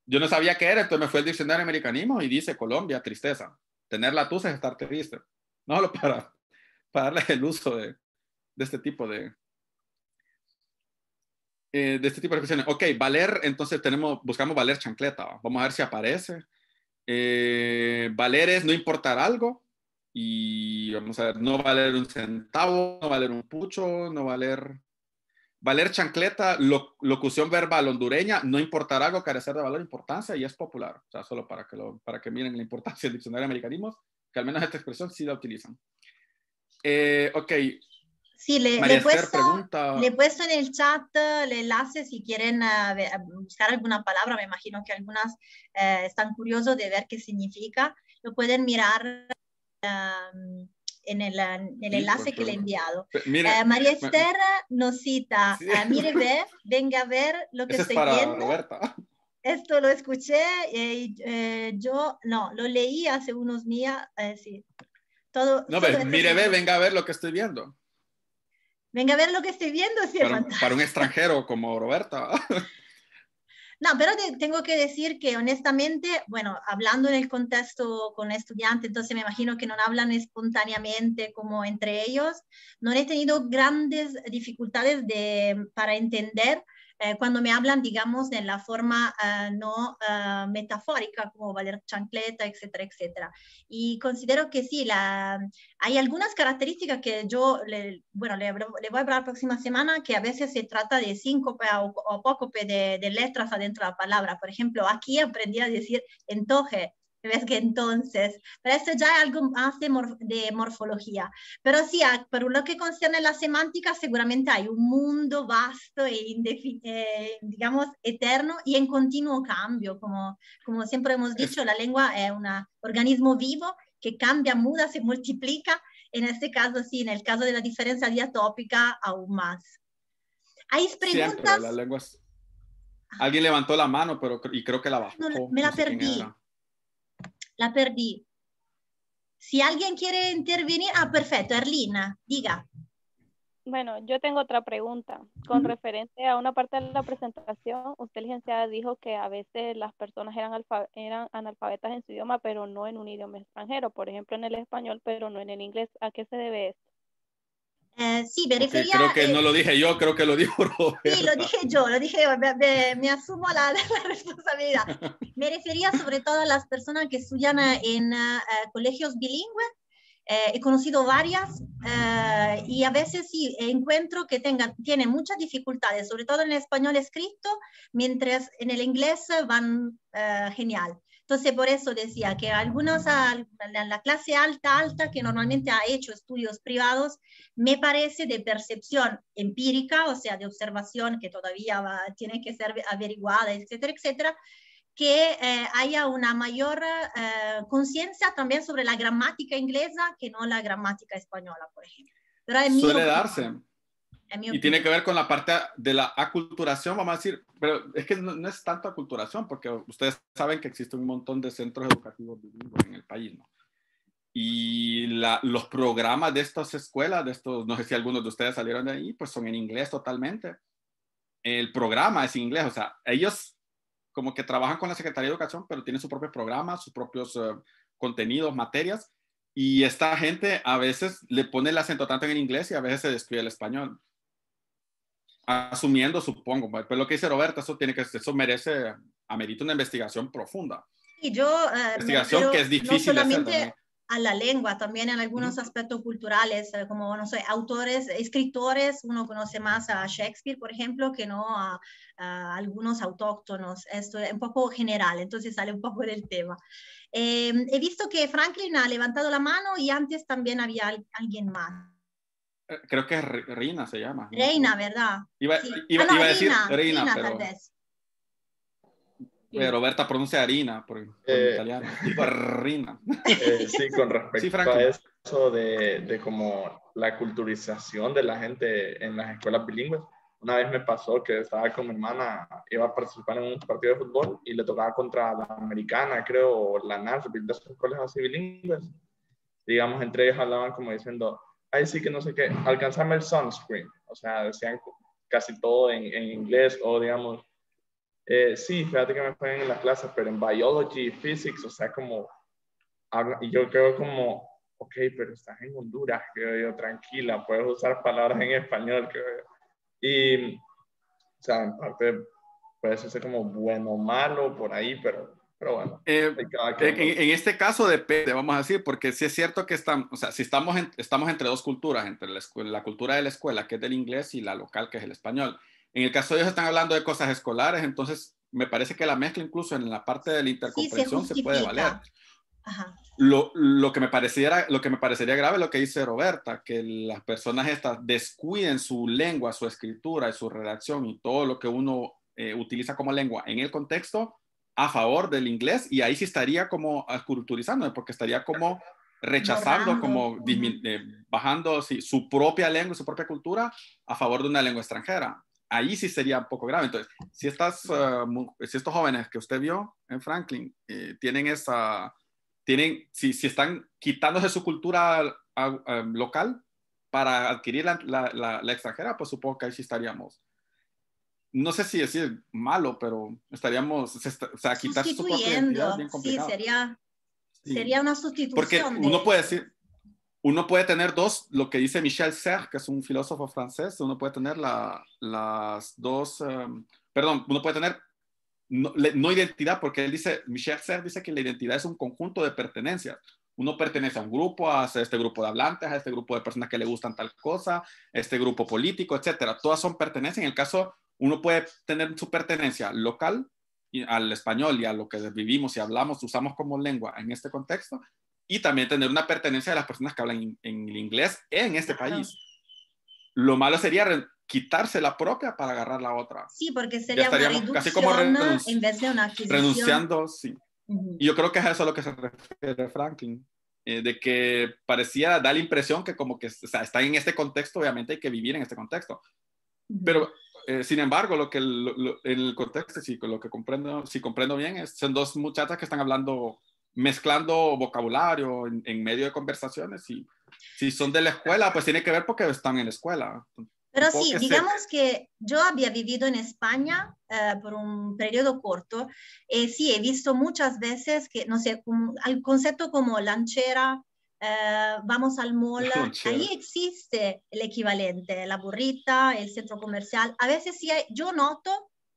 Yo no sabía qué era, entonces me fue el diccionario americanismo y dice Colombia, tristeza. Tener la tusa es estar triste. No lo <laughs> para para darle el uso de, este tipo de, eh, de este tipo de expresiones Ok, valer, entonces tenemos, buscamos valer chancleta. Vamos a ver si aparece. Eh, valer es no importar algo. Y vamos a ver, no valer un centavo, no valer un pucho, no valer... Valer chancleta, locución verbal hondureña, no importar algo, carecer de valor, e importancia, y es popular. O sea, solo para que, lo, para que miren la importancia del diccionario de americanismos, que al menos esta expresión sí la utilizan. Eh, ok. Sí, le, he, puesto, en el chat eh, el enlace si quieren eh, buscar alguna palabra. Me imagino que algunas están curiosos de ver qué significa. Lo pueden mirar em, en el, enlace que le he enviado. María Esther nos cita, mire, ve, venga a ver lo que estoy Esto lo escuché y yo, no, lo leí hace unos días, sí, no, mire, ve, venga a ver lo que estoy viendo. Venga a ver lo que estoy viendo, para, para un <laughs> extranjero como Roberta. No, pero tengo que decir que honestamente, bueno, hablando en el contexto con estudiantes, entonces me imagino que no hablan espontáneamente como entre ellos, no he tenido grandes dificultades de, para entender eh, cuando me hablan, digamos, en la forma ah, no ah, metafórica, como valer chancleta, etcétera, etcétera. Y considero que sí, la, hay algunas características que yo, le, bueno, le, voy a hablar la próxima semana, que a veces se trata de síncope ah, o, o de, de, letras adentro de la palabra. Por ejemplo, aquí aprendí a decir entoje, que entonces, pero esto ya es algo más de, morfología. Pero sí, ah, por lo que concierne la semántica, seguramente hay un mundo vasto e, eh, digamos, eterno y en continuo cambio. Como, como siempre hemos dicho, la lengua es un organismo vivo que cambia, muda, se multiplica. En este caso, sí, en el caso de la diferencia diatópica, aún más. Hay preguntas... lengua Alguien levantó la mano, pero y creo que la bajó. me la perdí la perdí. Si alguien quiere intervenir, ah, perfecto, Erlina, diga. Bueno, yo tengo otra pregunta. Con referencia referente a una parte de la presentación, usted, licenciada, dijo que a veces las personas eran, eran analfabetas en su idioma, pero no en un idioma extranjero, por ejemplo, en el español, pero no en el inglés. ¿A qué se debe eso? Eh, sí, me refería... creo que eh, no lo dije yo, creo que lo dijo <laughs> Sí, lo dije yo, lo dije me, asumo la, <laughs> responsabilidad. <laughs> Me refería sobre todo a las personas que estudian eh, en colegios bilingües. he conocido varias y a veces sí encuentro que tengan, tienen muchas dificultades, sobre todo en el español escrito, mientras en el inglés van genial. Entonces, por eso decía que algunos, la clase alta, alta, que normalmente ha hecho estudios privados, me parece de percepción empírica, o sea, de observación que todavía tiene que ser averiguada, etcétera, etcétera, que eh, haya una mayor eh, conciencia también sobre la gramática inglesa que no la gramática española, por ejemplo. suele darse, y tiene que ver con la parte de la aculturación, vamos a decir, pero es que no, es tanto aculturación, porque ustedes saben que existe un montón de centros educativos bilingües en el país, ¿no? Y los programas de estas escuelas, de estos, no sé si algunos de ustedes salieron de ahí, pues son en inglés totalmente. El programa es en inglés, o sea, ellos como que trabajan con la Secretaría de Educación, pero tienen su propio programa, sus propios eh, contenidos, materias, y esta gente a veces le pone el acento tanto en inglés y a veces se descuida el español asumiendo, supongo, pero pues, pues, lo que dice Roberta, eso tiene que, eso merece, amerita una investigación profunda. Y yo, eh, investigación que es difícil. No solamente a la lengua, también en algunos aspectos culturales, eh, como, no sé, autores, escritores, uno conoce más a Shakespeare, por ejemplo, que no a, algunos autóctonos. Esto es un poco general, entonces sale un poco del tema. Em, he visto que Franklin ha levantado la mano y antes también había alguien más. Eh, creo que es Reina se llama. Reina, ¿verdad? Iba, ah, iba, a decir Reina, Pero Roberta pronuncia harina por, eh, italiano. Reina. Eh, sí, con respecto a eso de, de como la culturización de la gente en las escuelas bilingües. Una vez me pasó que estaba con mi hermana, iba a participar en un partido de fútbol y le tocaba contra la americana, creo, o la NAS, de escuelas así bilingües. Digamos, entre ellos hablaban como diciendo, ahí sí que no sé qué, alcanzarme el sunscreen. O sea, decían casi todo en, en inglés o digamos, eh, sí, fíjate que me ponen en las clases, pero en biology, physics, o sea, como, y yo creo como, ok, pero estás en Honduras, yo, tranquila, puedes usar palabras en español, creo Y, o sea, en parte puede ser como bueno o malo por ahí, pero eh, en, este caso depende, vamos a decir, porque sí es cierto que estamos, o sea, si estamos, estamos entre dos culturas, entre la, cultura de la escuela, que es del inglés, y la local, que es el español. En el caso de ellos están hablando de cosas escolares, entonces me parece que la mezcla incluso en la parte de la intercomprensión se, puede valer. Lo, lo, que me pareciera, lo que me parecería grave es lo que dice Roberta, que las personas estas descuiden su lengua, su escritura y su redacción y todo lo que uno eh, utiliza como lengua en el contexto a favor del inglés y ahí sí estaría como esculturizando, porque estaría como rechazando, como eh, bajando su propia lengua, su propia cultura a favor de una lengua extranjera. Ahí sí sería un poco grave. Entonces, si, estás eh, si estos jóvenes que usted vio en Franklin eh, tienen esa, tienen, si, si están quitándose su cultura local para adquirir la, extranjera, pues supongo que ahí sí estaríamos no sé si decir malo, pero estaríamos, está, o quitar Sí, sería, una sustitución. Porque uno puede decir, uno puede tener dos, lo que dice Michel Serres, que es un filósofo francés, uno puede tener la, las dos, em, perdón, uno puede tener no, identidad, porque él dice, Michel Serres dice que la identidad es un conjunto de pertenencias. Uno pertenece a un grupo, a este grupo de hablantes, a este grupo de personas que le gustan tal cosa, este grupo político, etcétera. Todas son pertenencias. En el caso uno puede tener su pertenencia local y al español y a lo que vivimos y hablamos, usamos como lengua en este contexto, y también tener una pertenencia de las personas que hablan en el inglés en este país. Lo malo sería quitarse la propia para agarrar la otra. Sí, porque sería una reducción casi como en vez de una adquisición. Renunciando, sí. Y yo creo que es eso a lo que se refiere Franklin, eh, de que parecía, da la impresión que como que está en este contexto, obviamente hay que vivir en este contexto. Pero eh, sin embargo, lo que el contexto, si, lo que comprendo, si comprendo bien, es, son dos muchachas que están hablando, mezclando vocabulario en, medio de conversaciones y si son de la escuela, pues tiene que ver porque están en la escuela. Pero sí, digamos que yo había vivido en España eh, por un periodo corto eh, sí, he visto muchas veces que, no sé, el concepto como lanchera eh, vamos al mall, <laughs> ahí existe el equivalente, la burrita, el centro comercial. A veces sí yo noto,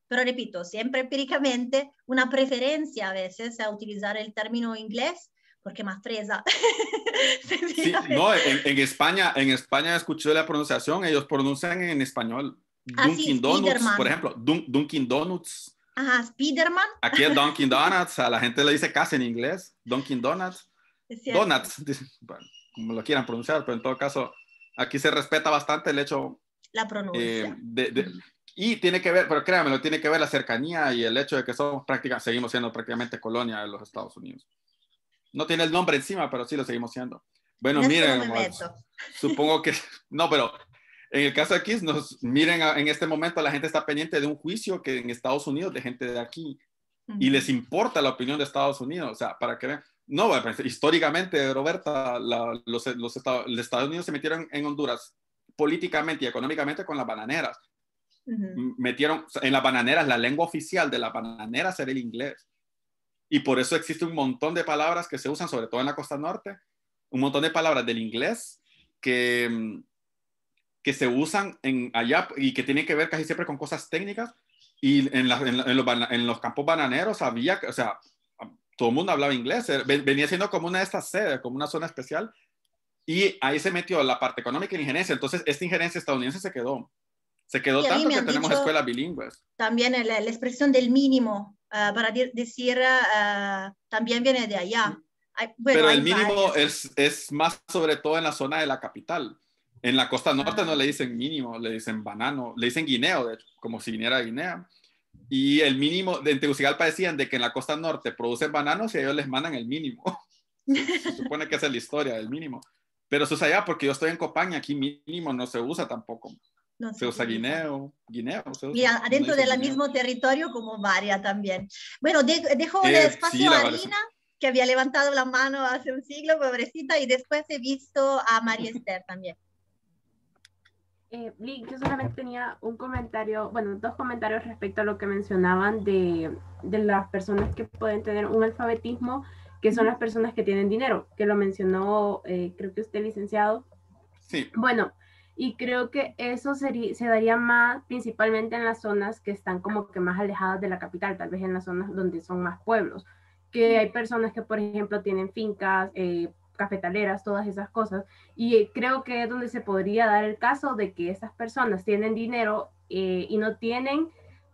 pero repito, siempre empíricamente, una preferencia a veces a utilizar el término inglés porque más fresa. <laughs> no, en, España, en España escuché la pronunciación, ellos pronuncian en español. Ah, Dunkin' Donuts, por ejemplo, Dunkin' Donuts. Ajá, Spiderman. Aquí es Dunkin' <laughs> Donuts, a la gente le dice casi en inglés, Dunkin' Donuts. Donuts, como lo quieran pronunciar, pero en todo caso, aquí se respeta bastante el hecho. La pronuncia. Eh, y tiene que ver, pero lo tiene que ver la cercanía y el hecho de que somos prácticamente, seguimos siendo prácticamente colonia de los Estados Unidos. No tiene el nombre encima, pero sí lo seguimos siendo. Bueno, miren, supongo que, <laughs> no, pero en el caso de Kiss, nos, miren, en este momento la gente está pendiente de un juicio que en Estados Unidos de gente de aquí y les importa la opinión de Estados Unidos, o sea, para que no, pues, históricamente, Roberta, los, Estados, Unidos se metieron en Honduras políticamente y económicamente con las bananeras. Metieron en las bananeras, la lengua oficial de las bananeras era el inglés. Y por eso existe un montón de palabras que se usan, sobre todo en la costa norte, un montón de palabras del inglés que, que se usan en allá y que tienen que ver casi siempre con cosas técnicas. Y en, los, en los campos bananeros había, o sea, todo el mundo hablaba inglés, venía siendo como una de estas sedes, como una zona especial, y ahí se metió la parte económica y la injerencia, entonces esta injerencia estadounidense se quedó, se quedó tanto que tenemos escuelas bilingües. También la, expresión del mínimo, ah, para decir, ah, también viene de allá. Mm. Pero el mínimo es, más sobre todo en la zona de la capital. En la costa norte no ah. le dicen mínimo, le dicen banano, le dicen guineo, de hecho, como si viniera de Guinea. Y el mínimo, de Tegucigalpa decían de que en la costa norte producen bananos y ellos les mandan el mínimo. <laughs> Se supone que esa es la historia del mínimo. Pero eso es allá porque yo estoy en Copán aquí mínimo no se usa tampoco. se, usa guineo, guineo. y adentro del mismo territorio como varia también. Bueno, dejo dejó el eh, espacio a Alina, que había levantado la mano hace un siglo, pobrecita, y después he visto a María Esther también. Eh, yo solamente tenía un comentario, bueno, dos comentarios respecto a lo que mencionaban de, de las personas que pueden tener un alfabetismo, que son las personas que tienen dinero, que lo mencionó, eh, creo que usted, licenciado. Sí. Bueno, y creo que eso sería, se daría más principalmente en las zonas que están como que más alejadas de la capital, tal vez en las zonas donde son más pueblos, que hay personas que, por ejemplo, tienen fincas, eh, cafetaleras, todas esas cosas. Y eh, creo que es donde se podría dar el caso de que esas personas tienen dinero eh, y no tienen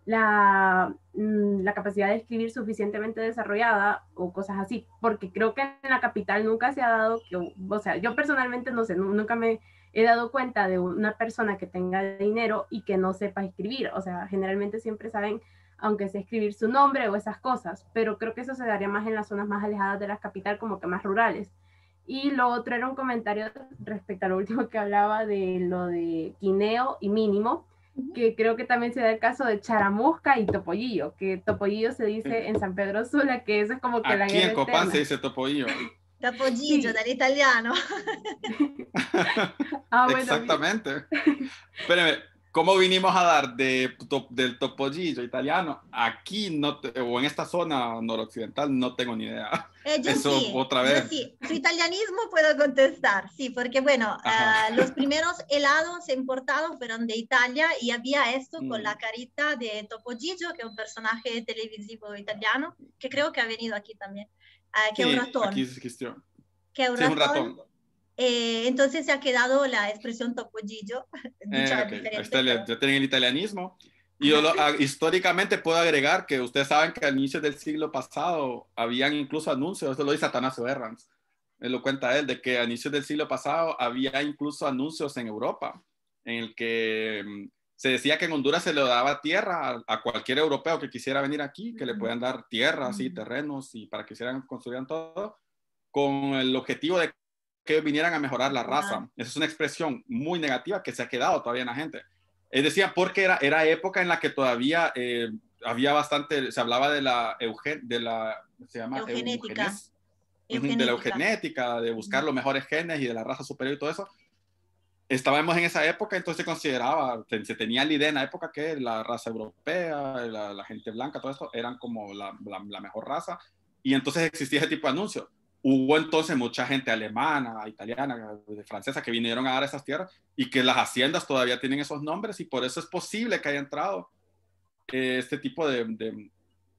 mm, la, capacidad de escribir suficientemente desarrollada o cosas así, porque creo que en la capital nunca se ha dado que, o sea, yo personalmente no sé, nunca me he dado cuenta de una persona que tenga dinero y que no sepa escribir, o sea, generalmente siempre saben aunque sea escribir su nombre o esas cosas, pero creo que eso se daría más en las zonas más alejadas de la capital, como que más rurales. Y lo otro era un comentario respecto a lo último que hablaba de lo de Quineo y Mínimo, que creo que también se da el caso de Charamusca y Topollillo, que Topollillo se dice en San Pedro Sula, que eso es como que la guerra en Copán se dice Topollillo. Topollillo, del italiano. <laughs> ah, bueno, Exactamente. <laughs> Espérame, ¿Cómo vinimos a dar de, del topollillo italiano? Aquí no o en esta zona noroccidental no tengo ni idea. <laughs> Eso otra vez. sí. Su italianismo puedo contestar, sí, porque bueno, ah, los primeros helados importados fueron de Italia y había esto con la mm. carita de Topollillo, que es un personaje televisivo italiano, que creo que ha venido aquí también, ah, que un ratón. Aquí Es un ratón eh, entonces se ha quedado la expresión topollillo. <laughs> Eh, yo tenía el italianismo. Y ah, <laughs> históricamente puedo agregar que ustedes saben que a inicio del siglo pasado habían incluso anuncios, eso lo dice Atanasio Errans, él lo cuenta él, de que a inicios del siglo pasado había incluso anuncios en Europa en el que mm, se decía que en Honduras se le daba tierra a, cualquier europeo que quisiera venir aquí, que le puedan dar tierras y terrenos y para que hicieran, construyan todo, con el objetivo de que vinieran a mejorar la raza. Esa es una expresión muy negativa que se ha quedado todavía en la gente. Es decir, porque era, era época en la que todavía eh, había bastante, se hablaba de la, eugen, de la se llama eugenética. de la de buscar los mejores genes y de la raza superior y todo eso. Estábamos en esa época, entonces se consideraba, se, tenía la idea en la época que la raza europea, la, gente blanca, todo eso, eran como la, la, la mejor raza. Y entonces existía ese tipo de anuncios hubo entonces mucha gente alemana, italiana, francesa que vinieron a dar esas tierras y que las haciendas todavía tienen esos nombres y por eso es posible que haya entrado eh, este tipo de,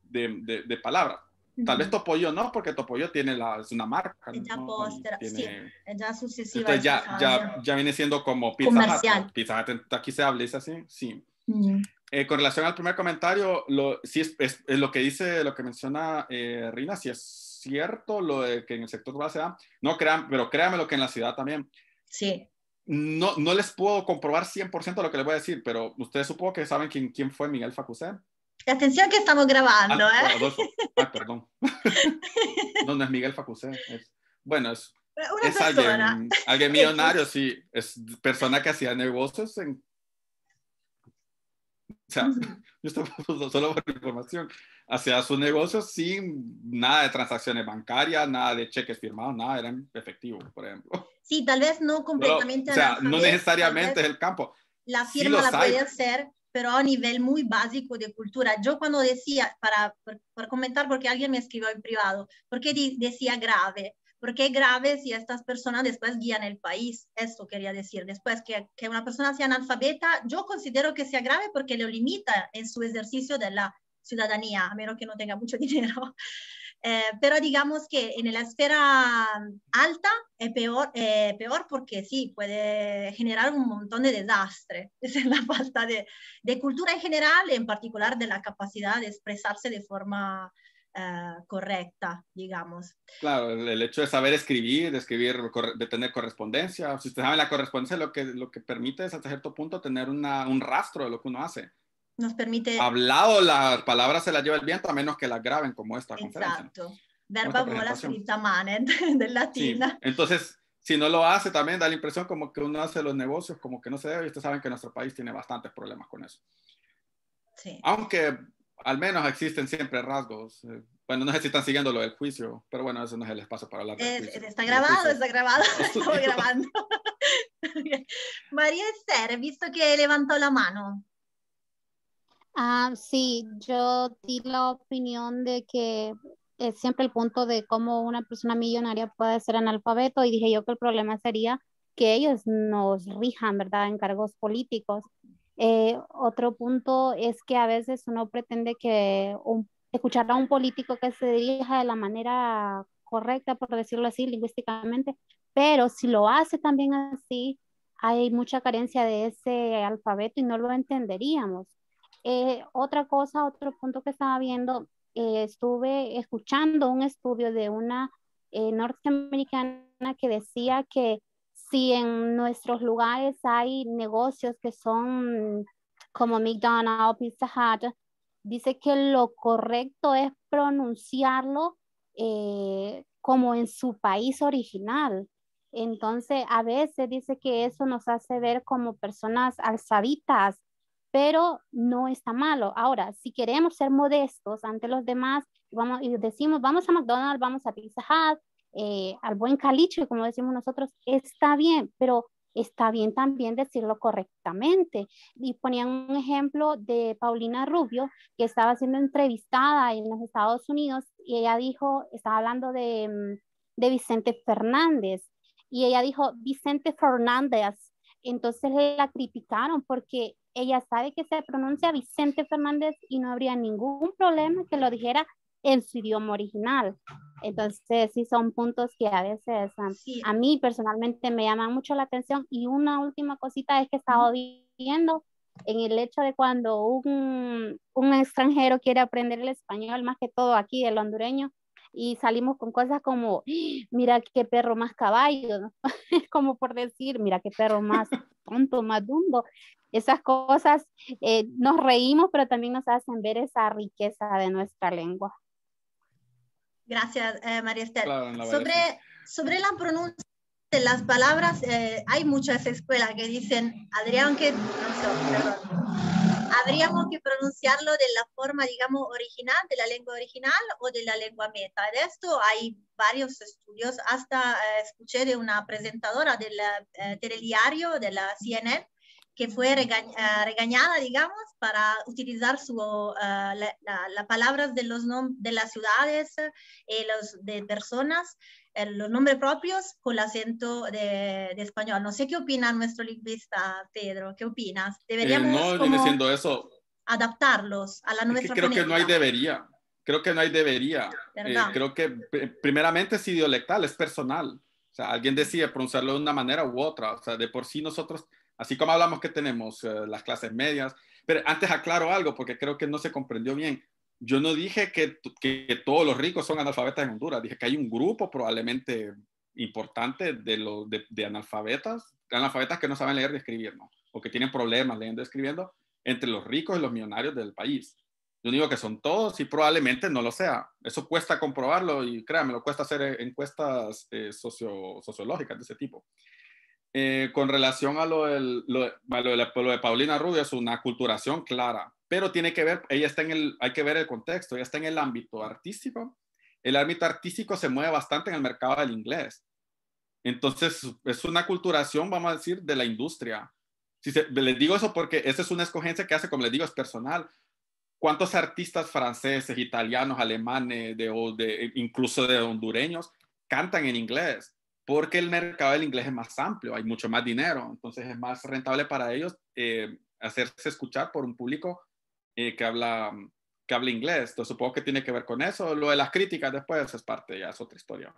de, de, palabras. Tal vez topollo no, porque topollo tiene es una marca. Ya sí, ya sucesiva. ya, ya, ya, viene siendo como Pizza Pizza aquí se habla, así, sí. Eh, con relación al primer comentario, lo, sí es, lo que dice, lo que menciona eh, Rina, sí es cierto lo de que en el sector base no crean, pero créanme lo que en la ciudad también. Sí. No, no les puedo comprobar 100% lo que les voy a decir, pero ustedes supongo que saben quién, quién fue Miguel Facusé. Atención que estamos grabando, ah, ¿eh? <laughs> Ah, perdón. <laughs> no, no es Miguel Facusé. bueno, es, alguien, alguien <laughs> millonario, sí. Es persona que hacía negocios en o sea, <laughs> yo estaba <laughs> solo por información hacia su negocio sin nada de transacciones bancarias, nada de cheques firmados, nada, eran efectivos, por ejemplo. Sí, tal vez no completamente. o sea, no necesariamente es el campo. La firma la puede hacer, pero a nivel muy básico de cultura. Yo cuando decía, para, para, para comentar, porque alguien me escribió en privado, porque decía grave? porque es grave si estas personas después guían el país. Eso quería decir, después que, que una persona sea analfabeta, yo considero que sea grave porque lo limita en su ejercicio de la ciudadanía, a menos que no tenga mucho <laughs> dinero. Eh, pero digamos que en la esfera alta es peor, eh, peor porque sí, puede generar un montón de desastre. <laughs> es la falta de, de, cultura en general, en particular de la capacidad de expresarse de forma Ah, correcta, digamos. Claro, el, hecho de saber escribir, de escribir, de tener correspondencia. Si usted sabe la correspondencia, lo que, lo que permite es hasta cierto punto tener un rastro de lo que uno hace. Nos permite... Hablado, las palabras se las lleva el viento, a menos que las graben como esta Exacto. Verba vola scritta manet, <laughs> del latín. Entonces, si no lo hace, también da la impresión como que uno hace los negocios como que no se debe. Y ustedes saben que nuestro país tiene bastantes problemas con eso. Sí. Aunque al menos existen siempre rasgos. Eh, bueno, no sé si están siguiendo lo del juicio, pero bueno, ese no es el espacio para hablar. Del eh, está grabado, <laughs> está grabado, grabando. <laughs> María Esther, visto que levantó la mano. Ah, sí, yo di la opinión de que es siempre el punto de cómo una persona millonaria puede ser analfabeto y dije yo que el problema sería que ellos nos rijan, ¿verdad?, en cargos políticos eh, otro punto es que a veces uno pretende que escuchar a un político que se dirija de la manera correcta, por decirlo así, lingüísticamente, pero si lo hace también así, hay mucha carencia de ese alfabeto y no lo entenderíamos. Eh, otra cosa, otro punto que estaba viendo, eh, estuve escuchando un estudio de una norteamericana que decía que si en nuestros lugares hay negocios que son como McDonald's o Pizza Hut, dice que lo correcto es pronunciarlo eh, como en su país original. Entonces, a veces dice que eso nos hace ver como personas alzaditas, pero no está malo. Ahora, si queremos ser modestos ante los demás vamos, y decimos, vamos a McDonald's, vamos a Pizza Hut, eh, al buen caliche, como decimos nosotros, está bien, pero está bien también decirlo correctamente. Y ponían un ejemplo de Paulina Rubio, que estaba siendo entrevistada en los Estados Unidos y ella dijo, estaba hablando de, mm, de Vicente Fernández, y ella dijo Vicente Fernández. Entonces la criticaron porque ella sabe que se pronuncia Vicente Fernández y no habría ningún problema que lo dijera en su idioma original. Entonces, sí son puntos que a veces a, a mí personalmente me llaman mucho la atención. Y una última cosita es que estaba viendo en el hecho de cuando un, un extranjero quiere aprender el español, más que todo aquí el hondureño, y salimos con cosas como, ¡Ah! mira qué perro más caballo, <laughs> como por decir, mira qué perro más <laughs> tonto, más dumbo. Esas cosas eh, nos reímos, pero también nos hacen ver esa riqueza de nuestra lengua. Gracias, eh, María Esther. sobre, sobre la pronunciación de las palabras, eh, hay muchas escuelas que dicen, Adrián, que, habríamos que pronunciarlo de la forma, digamos, original, de la lengua original o de la lengua meta. De esto hay varios estudios, hasta eh, escuché de una presentadora del telediario de la CNN que fue ah, regañada, digamos, para utilizar su, ah, las palabras de, los de las ciudades, eh, los, de personas, eh, los nombres propios con el acento de, español. No sé qué opina nuestro lingüista, Pedro, ¿qué opinas? Deberíamos... no, siendo eso. Adaptarlos a la nuestra Creo que no hay debería. Creo que no hay debería. Eh, creo que eh, primeramente es idiolectal, es personal. O sea, alguien decide pronunciarlo de una manera u otra. O sea, de por sí nosotros Así como hablamos que tenemos eh, las clases medias, pero antes aclaro algo porque creo que no se comprendió bien. Yo no dije que, todos los ricos son analfabetas en Honduras, dije que hay un grupo probablemente importante de, analfabetas, analfabetas que no saben leer ni escribir, ¿no? o que tienen problemas leyendo y escribiendo, entre los ricos y los millonarios del país. Yo digo que son todos y probablemente no lo sea. Eso cuesta comprobarlo y créanme, lo cuesta hacer eh, encuestas eh, sociológicas de ese tipo. Eh, con relación a lo, del, de, Paulina Rubio, es una culturación clara, pero tiene que ver, ella está en el, hay que ver el contexto, ella está en el ámbito artístico. El ámbito artístico se mueve bastante en el mercado del inglés. Entonces, es una culturación, vamos a decir, de la industria. Si les digo eso porque esa es una escogencia que hace, como les digo, es personal. ¿Cuántos artistas franceses, italianos, alemanes, de, incluso de hondureños, cantan en inglés? porque el mercado del inglés es más amplio, hay mucho más dinero, entonces es más rentable para ellos eh, hacerse escuchar por un público eh, que, habla, que habla inglés. Entonces supongo que tiene que ver con eso. Lo de las críticas después es parte, ya es otra historia.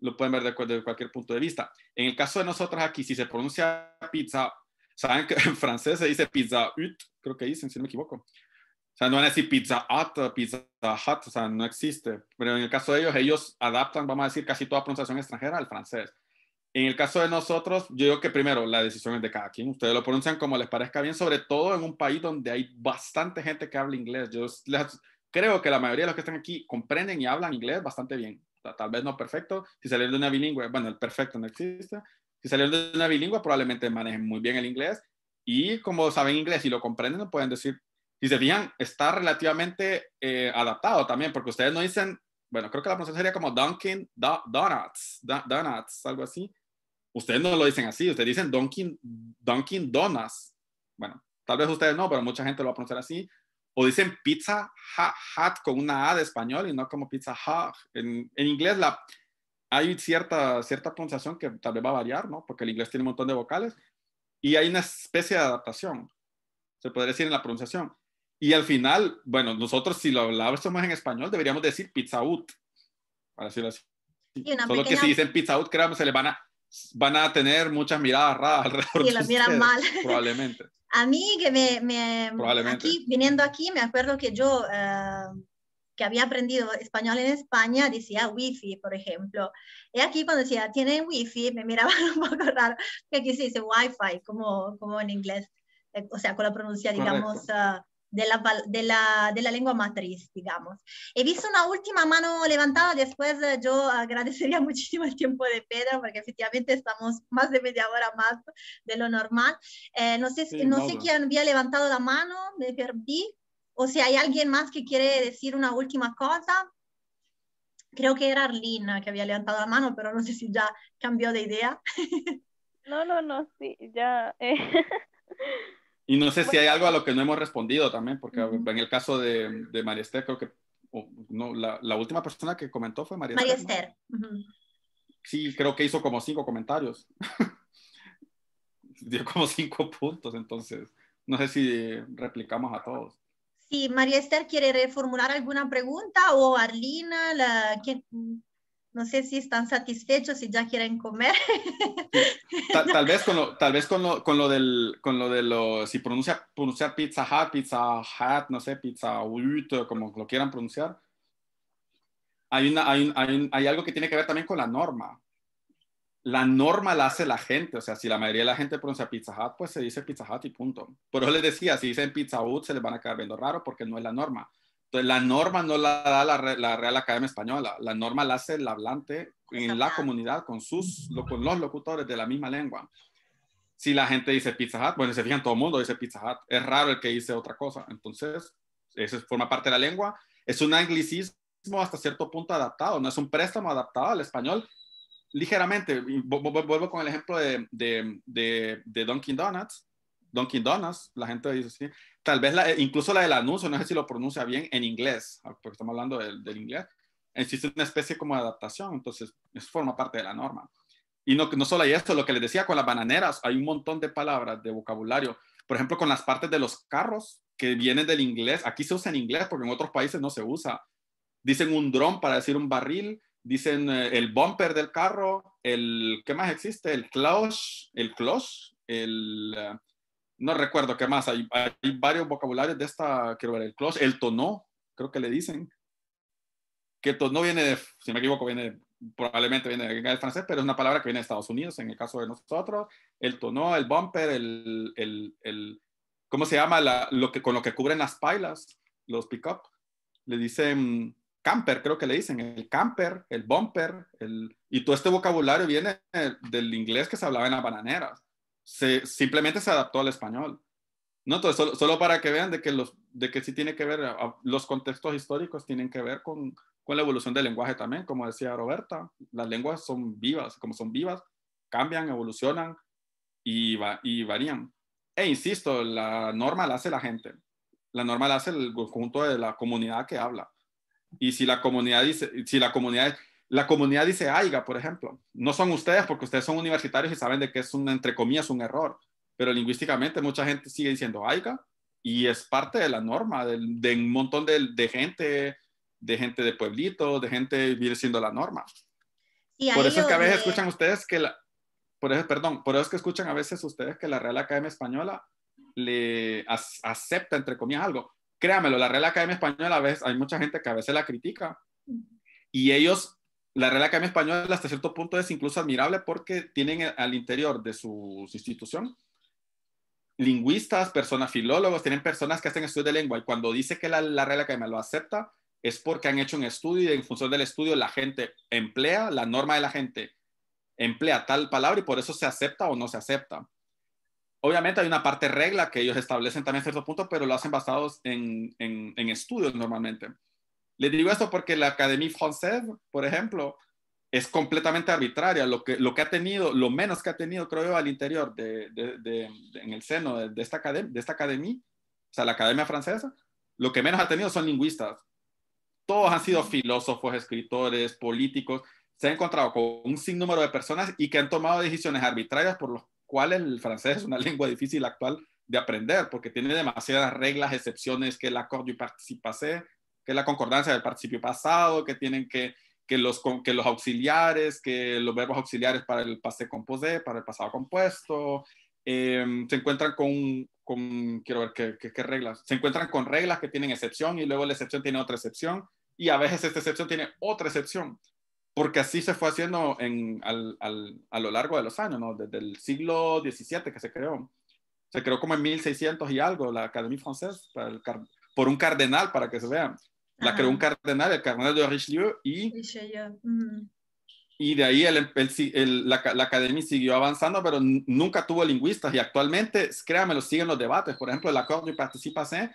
Lo pueden ver desde de cualquier punto de vista. En el caso de nosotros aquí, si se pronuncia pizza, saben que <laughs> en francés se dice pizza ut, creo que dicen, si no me equivoco sea, no van a decir Pizza hot, Pizza hot, o sea, no existe. Pero en el caso de ellos, ellos adaptan, vamos a decir, casi toda pronunciación extranjera al francés. En el caso de nosotros, yo digo que primero la decisión es de cada quien. Ustedes lo pronuncian como les parezca bien, sobre todo en un país donde hay bastante gente que habla inglés. Yo creo que la mayoría de los que están aquí comprenden y hablan inglés bastante bien. tal vez no perfecto. Si salieron de una bilingüe, bueno, el perfecto no existe. Si salieron de una bilingüe, probablemente manejen muy bien el inglés. Y como saben inglés y lo comprenden, pueden decir y se fijan, está relativamente eh, adaptado también, porque ustedes no dicen, bueno, creo que la pronunciación sería como Dunkin' Donuts, Donuts, algo así. Ustedes no lo dicen así, ustedes dicen Dunkin', Dunkin' Donuts. Bueno, tal vez ustedes no, pero mucha gente lo va a pronunciar así. O dicen Pizza hat con una A de español y no como Pizza Hut. En, inglés la, hay cierta, cierta pronunciación que tal vez va a variar, ¿no? Porque el inglés tiene un montón de vocales y hay una especie de adaptación, se podría decir en la pronunciación. Y al final, bueno, nosotros si lo más en español, deberíamos decir pizza out, para decirlo así. Solo que si dicen pizza out, créanme, se le van a, van a tener muchas miradas raras alrededor. Y las miran mal. Probablemente. <laughs> a mí, que me, me aquí, viniendo aquí, me acuerdo que yo, eh, que había aprendido español en España, decía wifi, por ejemplo. Y aquí cuando decía, ¿tienen wifi? Me miraban <laughs> un poco raro, que aquí se dice wifi, como, como en inglés, eh, o sea, con la pronuncia, digamos, eh, de la, lengua matriz, digamos. He visto una última mano levantada, después yo agradecería <laughs> muchísimo el tiempo de Pedro, porque efectivamente estamos más de media hora más de lo normal. Eh, no sé, no sé quién había levantado la mano, me perdí, o si hay alguien más que quiere decir una última cosa. Creo que era Arlina que había levantado la mano, pero no sé si ya cambió de idea. <laughs> No, no, no, sí, ya. Eh. <laughs> Y no sé si hay algo a lo que no hemos respondido también, porque en el caso de, de María Esther, creo que no, la, última persona que comentó fue María, Esther. Sí, creo que hizo como cinco comentarios. <laughs> Dio como cinco puntos, entonces no sé si replicamos a todos. Sí, María Esther quiere reformular alguna pregunta o Arlina, la, no sé si están satisfechos, si ya quieren comer. Tal, vez, con lo, tal vez con, lo, con lo del, con lo de lo, si pronuncia, pronunciar Pizza Hut, Pizza hat no sé, Pizza Hut, como lo quieran pronunciar. Hay, una, hay, hay, hay algo que tiene que ver también con la norma. La norma la hace la gente, o sea, si la mayoría de la gente pronuncia Pizza Hut, pues se dice Pizza hat y punto. Pero les decía, si dicen Pizza Hut, se les van a quedar viendo raro porque no es la norma entonces, la norma no la da la, Real Academia Española, la norma la hace el hablante en la comunidad con, sus, con los locutores de la misma lengua. Si la gente dice Pizza Hut, bueno, se fijan, todo el mundo dice Pizza Hut, es raro el que dice otra cosa. Entonces, eso forma parte de la lengua, es un anglicismo hasta cierto punto adaptado, no es un préstamo adaptado al español. Ligeramente, vuelvo con el ejemplo de, de, de, de Dunkin' Donuts. Dunkin' Donuts, la gente dice, así tal vez eh, incluso la del anuncio, no sé si lo pronuncia bien en inglés, ah, porque estamos hablando del, inglés, existe una especie como de adaptación, entonces eso forma parte de la norma. Y no, no solo hay esto, lo que les decía con las bananeras, hay un montón de palabras, de vocabulario, por ejemplo, con las partes de los carros que vienen del inglés, aquí se usa en inglés porque en otros países no se usa. Dicen un dron para decir un barril, dicen eh, el bumper del carro, el, ¿qué más existe? El clutch, el close el... Eh, no recuerdo qué más, hay, varios vocabularios de esta, quiero ver, el close, el tono, creo que le dicen, que el tono viene de, si me equivoco, viene, probablemente viene del francés, pero es una palabra que viene de Estados Unidos, en el caso de nosotros, el tono, el bumper, el, el, ¿cómo se llama? lo que, con lo que cubren las pailas, los pick-up, le dicen camper, creo que le dicen, el camper, el bumper, el, y todo este vocabulario viene del inglés que se hablaba en las bananeras simplemente se adaptó al español. No, entonces, solo, para que vean de que, los, de que sí tiene que ver, los contextos históricos tienen que ver con, con la evolución del lenguaje también, como decía Roberta, las lenguas son vivas, como son vivas, cambian, evolucionan y, va, y varían. E insisto, la norma la hace la gente, la norma la hace el conjunto de la comunidad que habla. Y si la comunidad dice, si la comunidad la comunidad dice AIGA, ah, por ejemplo. No son ustedes porque ustedes son universitarios y saben de que es un, entre comillas, un error. Pero lingüísticamente mucha gente sigue diciendo AIGA ah, y es parte de la norma de, un montón de, gente, de gente de pueblito, de gente viene siendo la norma. por eso es que a veces escuchan ustedes que la, por eso, perdón, por eso que escuchan a veces ustedes que la Real Academia Española le acepta, entre comillas, algo. Créamelo, la Real Academia Española a veces hay mucha gente que a veces la critica y ellos la Real Academia Española hasta cierto punto es incluso admirable porque tienen al interior de su institución lingüistas, personas filólogos, tienen personas que hacen estudios de lengua y cuando dice que la, la Real Academia lo acepta es porque han hecho un estudio y en función del estudio la gente emplea, la norma de la gente emplea tal palabra y por eso se acepta o no se acepta. Obviamente hay una parte regla que ellos establecen también a cierto punto, pero lo hacen basados en estudios normalmente. Le digo esto porque la Académie Française, por ejemplo, es completamente arbitraria. Lo que, lo que ha tenido, lo menos que ha tenido, creo yo, al interior, de, de, en el seno de, esta academia, de esta academia, o sea, la Academia Francesa, lo que menos ha tenido son lingüistas. Todos han sido filósofos, escritores, políticos. Se ha encontrado con un sinnúmero de personas y que han tomado decisiones arbitrarias por los cuales el francés es una <laughs> lengua difícil actual de aprender, porque tiene demasiadas reglas, excepciones, que el acorde y participación que es la concordancia del participio pasado, que tienen que, que, los, que los auxiliares, que los verbos auxiliares para el pasé composé, para el pasado compuesto, em, se encuentran con, con quiero ver ¿qué, qué, reglas, se encuentran con reglas que tienen excepción y luego la excepción tiene otra excepción y a veces esta excepción tiene otra excepción, porque así se fue haciendo en, al, al, a lo largo de los años, ¿no? desde el siglo XVII que se creó. Se creó como en 1600 y algo la Academia Française, por un cardenal, para que se vean. La creó un cardenal, el cardenal de Richelieu, y, mm. y de ahí el, la, la, academia siguió avanzando, pero nunca tuvo lingüistas. Y actualmente, créanme, siguen los debates. Por ejemplo, el acuerdo de participación,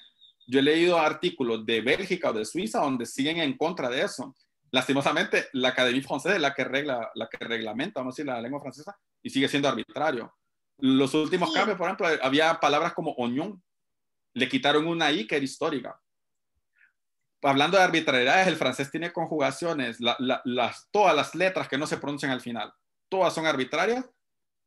yo he leído artículos de Bélgica o de Suiza donde siguen en contra de eso. Lastimosamente, la academia francesa es la que, regla, la que reglamenta, vamos a decir, la lengua francesa, y sigue siendo arbitrario. Los últimos cambios, por ejemplo, había palabras como oñón, le quitaron una I que era histórica hablando de arbitrariedades, el francés tiene conjugaciones, todas las letras que no se pronuncian al final, todas son arbitrarias.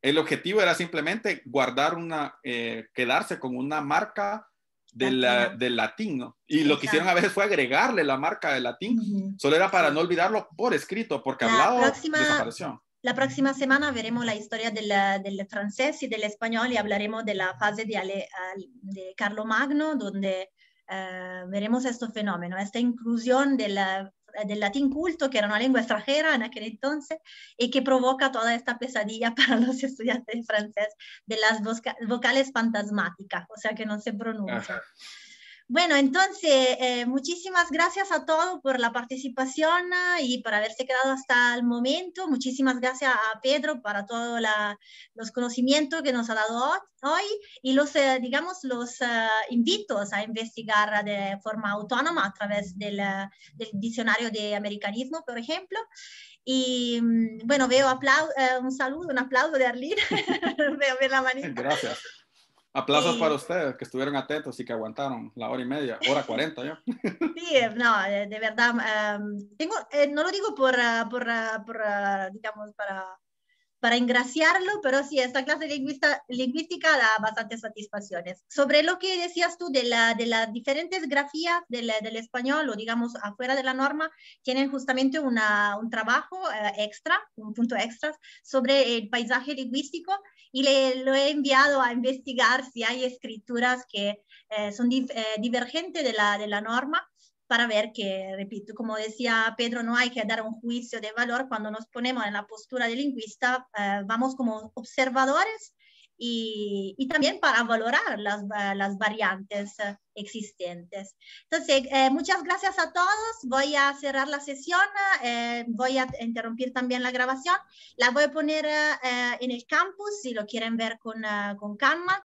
El objetivo era simplemente guardar una, eh, quedarse con una marca del, latino latín, Y lo que hicieron a veces fue agregarle la marca del latín, solo era para no olvidarlo por escrito, porque hablado próxima... La próxima semana veremos la historia del, francés y del español y hablaremos de la fase de, de Carlo Magno, donde eh, veremos este fenómeno, esta inclusión del, del latín culto, que era una lengua extranjera en aquel entonces, y que provoca toda esta pesadilla <laughs> para los estudiantes de francés de las vocales fantasmáticas, o sea que no se pronuncian. Bueno, entonces, eh, muchísimas gracias a todos por la participación ah, y por haberse quedado hasta el momento. Muchísimas gracias a Pedro para todos los conocimientos que nos ha dado hoy y los, eh, digamos, los ah, invitos a investigar de forma autónoma a través del, ah, diccionario de americanismo, por ejemplo. Y mm, bueno, veo eh, un saludo, un aplauso de Arlene. <laughs> veo la manita. Gracias. Aplausos para ustedes que estuvieron atentos y que aguantaron la hora y media, hora cuarenta ya. Sí, no, de, verdad. tengo, eh, no lo digo por, ah, por, ah, por ah, digamos, para, para engraciarlo, pero sí, esta clase lingüista, lingüística da bastantes satisfacciones. Sobre lo que decías tú de, la, de las diferentes grafías del, del español o digamos afuera de la norma, tienen justamente una, un trabajo eh, extra, un punto extra sobre el paisaje lingüístico y le, lo he enviado a investigar si hay escrituras que eh, son eh, divergentes de la, de la norma para ver que, repito, como decía Pedro, no hay que dar un juicio de valor cuando nos ponemos en la postura de lingüista, eh, vamos como observadores y, y también para valorar las, las variantes eh, existentes. Entonces, eh, muchas gracias a todos. Voy a cerrar la sesión, eh, voy a interrumpir también la grabación. La voy a poner en el campus si lo quieren ver con, con calma.